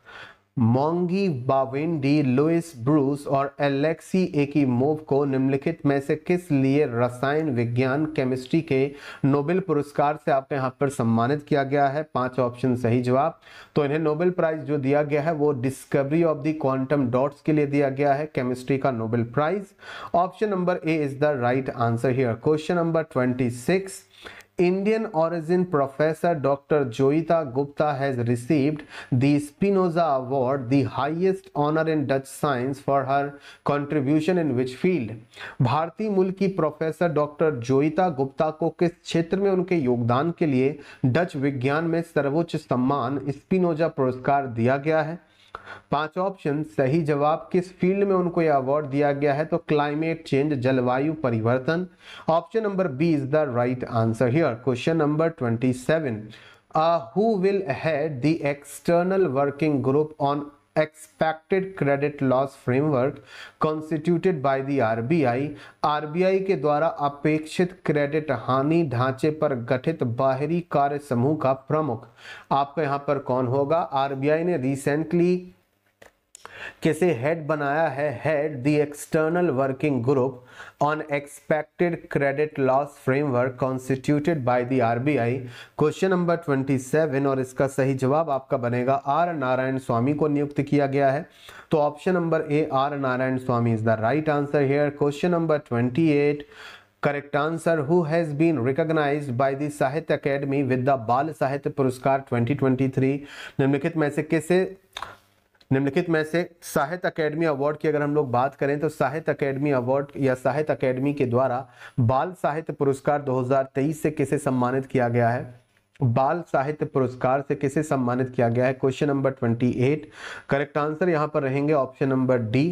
Moungi Bawendi Louis Brus और एलेक्सी मोव को निम्नलिखित में से किस लिए रसायन विज्ञान केमिस्ट्री के नोबेल पुरस्कार से आपके यहाँ पर सम्मानित किया गया है पांच ऑप्शन सही जवाब तो इन्हें नोबेल प्राइज जो दिया गया है वो discovery of the quantum dots के लिए दिया गया है केमिस्ट्री का Nobel prize option number A is the right answer here question number twenty six Indian origin professor Dr. Joita Gupta has received the Spinoza Award, the highest honor in Dutch science for her contribution in which field? भारतीय मूल की professor doctor जोइता Gupta को किस क्षेत्र में उनके योगदान के लिए डच विज्ञान में सर्वोच्च सम्मान स्पिनोजा पुरस्कार दिया गया है पांच ऑप्शन सही जवाब किस फील्ड में उनको यह अवार्ड दिया गया है तो क्लाइमेट चेंज जलवायु परिवर्तन option number B is the right answer here question number twenty seven who will head the external working group on expected credit loss framework constituted by the RBI RBI के द्वारा अपेक्षित क्रेडिट हानि ढांचे पर गठित बाहरी कार्य समूह का प्रमुख आपका यहाँ पर कौन होगा आरबीआई ने रिसेंटली किसे हेड बनाया है head the external working group on expected credit loss framework constituted by the RBI question number 27 और इसका सही जवाब आपका बनेगा आर नारायण स्वामी को नियुक्त किया गया है तो option number A R Narayanaswamy is the right answer here question number 28 correct answer who has been recognized by the sahitya academy with the bal sahitya puruskar 2023 निम्नलिखित में से किसे निम्नलिखित में से साहित्य अकेडमी अवार्ड की अगर हम लोग बात करें तो साहित्य अकेडमी अवार्ड या साहित्य अकेडमी के द्वारा बाल साहित्य पुरस्कार 2023 से किसे सम्मानित किया गया है बाल साहित्य पुरस्कार से किसे सम्मानित किया गया है क्वेश्चन नंबर 28 करेक्ट आंसर यहां पर रहेंगे option number D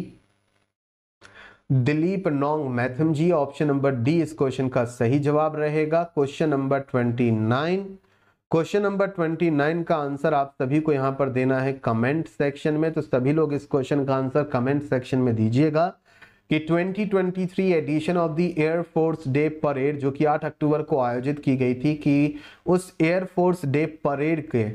Dilip Nongmaithem ji option number D इस क्वेश्चन का सही जवाब रहेगा question number nine question number 29 का आंसर आप सभी को यहां पर देना है कमेंट सेक्शन में तो सभी लोग इस क्वेश्चन का आंसर कमेंट सेक्शन में दीजिएगा कि 2023 edition of the air force day parade जो कि 8 अक्टूबर को आयोजित की गई थी कि उस एयरफोर्स डे परेड के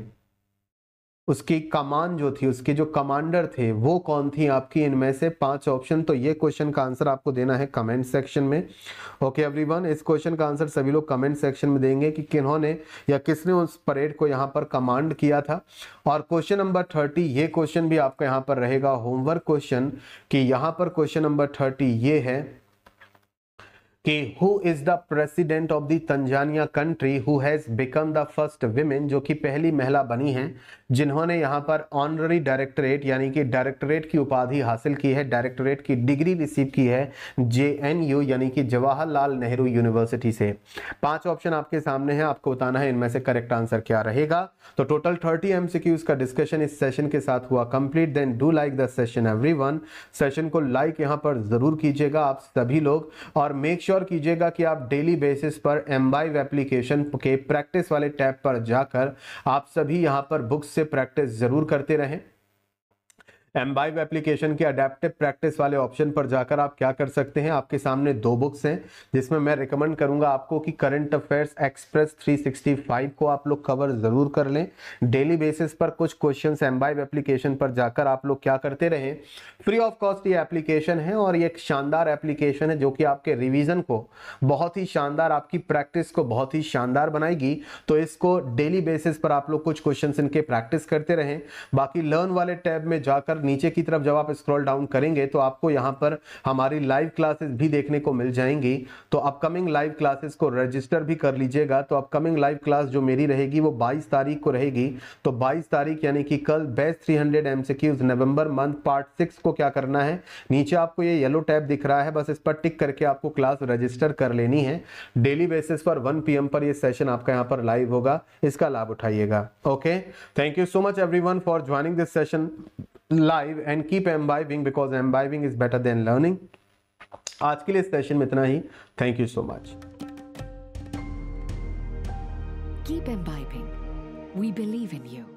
उसकी कमान जो थी उसके जो कमांडर थे वो कौन थी आपकी इनमें से पांच ऑप्शन तो ये क्वेश्चन का आंसर आपको देना है कमेंट सेक्शन में ओके एवरीवन इस क्वेश्चन का आंसर सभी लोग कमेंट सेक्शन में देंगे कि किन्होंने या किसने उस परेड को यहाँ पर कमांड किया था और क्वेश्चन नंबर थर्टी ये क्वेश्चन भी आपका यहाँ पर रहेगा होमवर्क क्वेश्चन कि यहाँ पर क्वेश्चन नंबर थर्टी ये है कि who is the president of the Tanzania country who has become the first women जो कि पहली महिला बनी है जिन्होंने यहाँ पर ऑनररी डायरेक्टरेट यानी कि डायरेक्टरेट की उपाधि हासिल की है डायरेक्टरेट की डिग्री रिसीव की है जे यानी कि जवाहरलाल नेहरू यूनिवर्सिटी से पांच ऑप्शन आपके सामने हैं आपको बताना है इनमें से करेक्ट आंसर क्या रहेगा तो टोटल थर्टी एम का डिस्कशन इस सेशन के साथ हुआ complete then do like the session every session को लाइक यहाँ पर जरूर कीजिएगा आप सभी लोग और मेक श्योर sure कीजिएगा कि आप डेली बेसिस पर एम्बाइव एप्लीकेशन के प्रैक्टिस वाले टैब पर जाकर आप सभी यहाँ पर बुक्स से से प्रैक्टिस ज़रूर करते रहें एम्बाइव एप्लीकेशन के अडेप्टिव प्रैक्टिस वाले ऑप्शन पर जाकर आप क्या कर सकते हैं आपके सामने दो बुक्स हैं जिसमें मैं रिकमेंड करूंगा आपको कि करंट अफेयर्स एक्सप्रेस 365 को आप लोग कवर जरूर कर लें डेली बेसिस पर कुछ क्वेश्चन एम्बाइव एप्लीकेशन पर जाकर आप लोग क्या करते रहें फ्री ऑफ कॉस्ट ये एप्लीकेशन है और ये एक शानदार एप्लीकेशन है जो कि आपके रिविजन को बहुत ही शानदार आपकी प्रैक्टिस को बहुत ही शानदार बनाएगी तो इसको डेली बेसिस पर आप लोग कुछ क्वेश्चन इनके प्रैक्टिस करते रहें बाकी लर्न वाले टैब में जाकर नीचे की तरफ जब आप स्क्रॉल डाउन करेंगे तो आपको यहाँ पर हमारी लाइव क्लासेस भी देखने को मिल जाएंगी तो अपकमिंग लाइव क्लासेस को रजिस्टर भी कर लीजिएगा तो अपकमिंग लाइव क्लास जो मेरी रहेगी वो 22 तारीख को रहेगी तो 22 तारीख यानी कि कल best 300 hundred MCQs November month part six को क्या करना है नीचे आपको ये येलो टैब दिख रहा है बस इस पर टिक करके आपको क्लास रजिस्टर कर लेनी है डेली बेसिस पर वन पी पर यह सेशन आपका यहाँ पर लाइव होगा इसका लाभ उठाइएगा okay thank you so much every for joining this session live and keep Embibing because Embibing is better than learning आज के लिए सेशन में इतना ही thank you so much keep Embibing we believe in you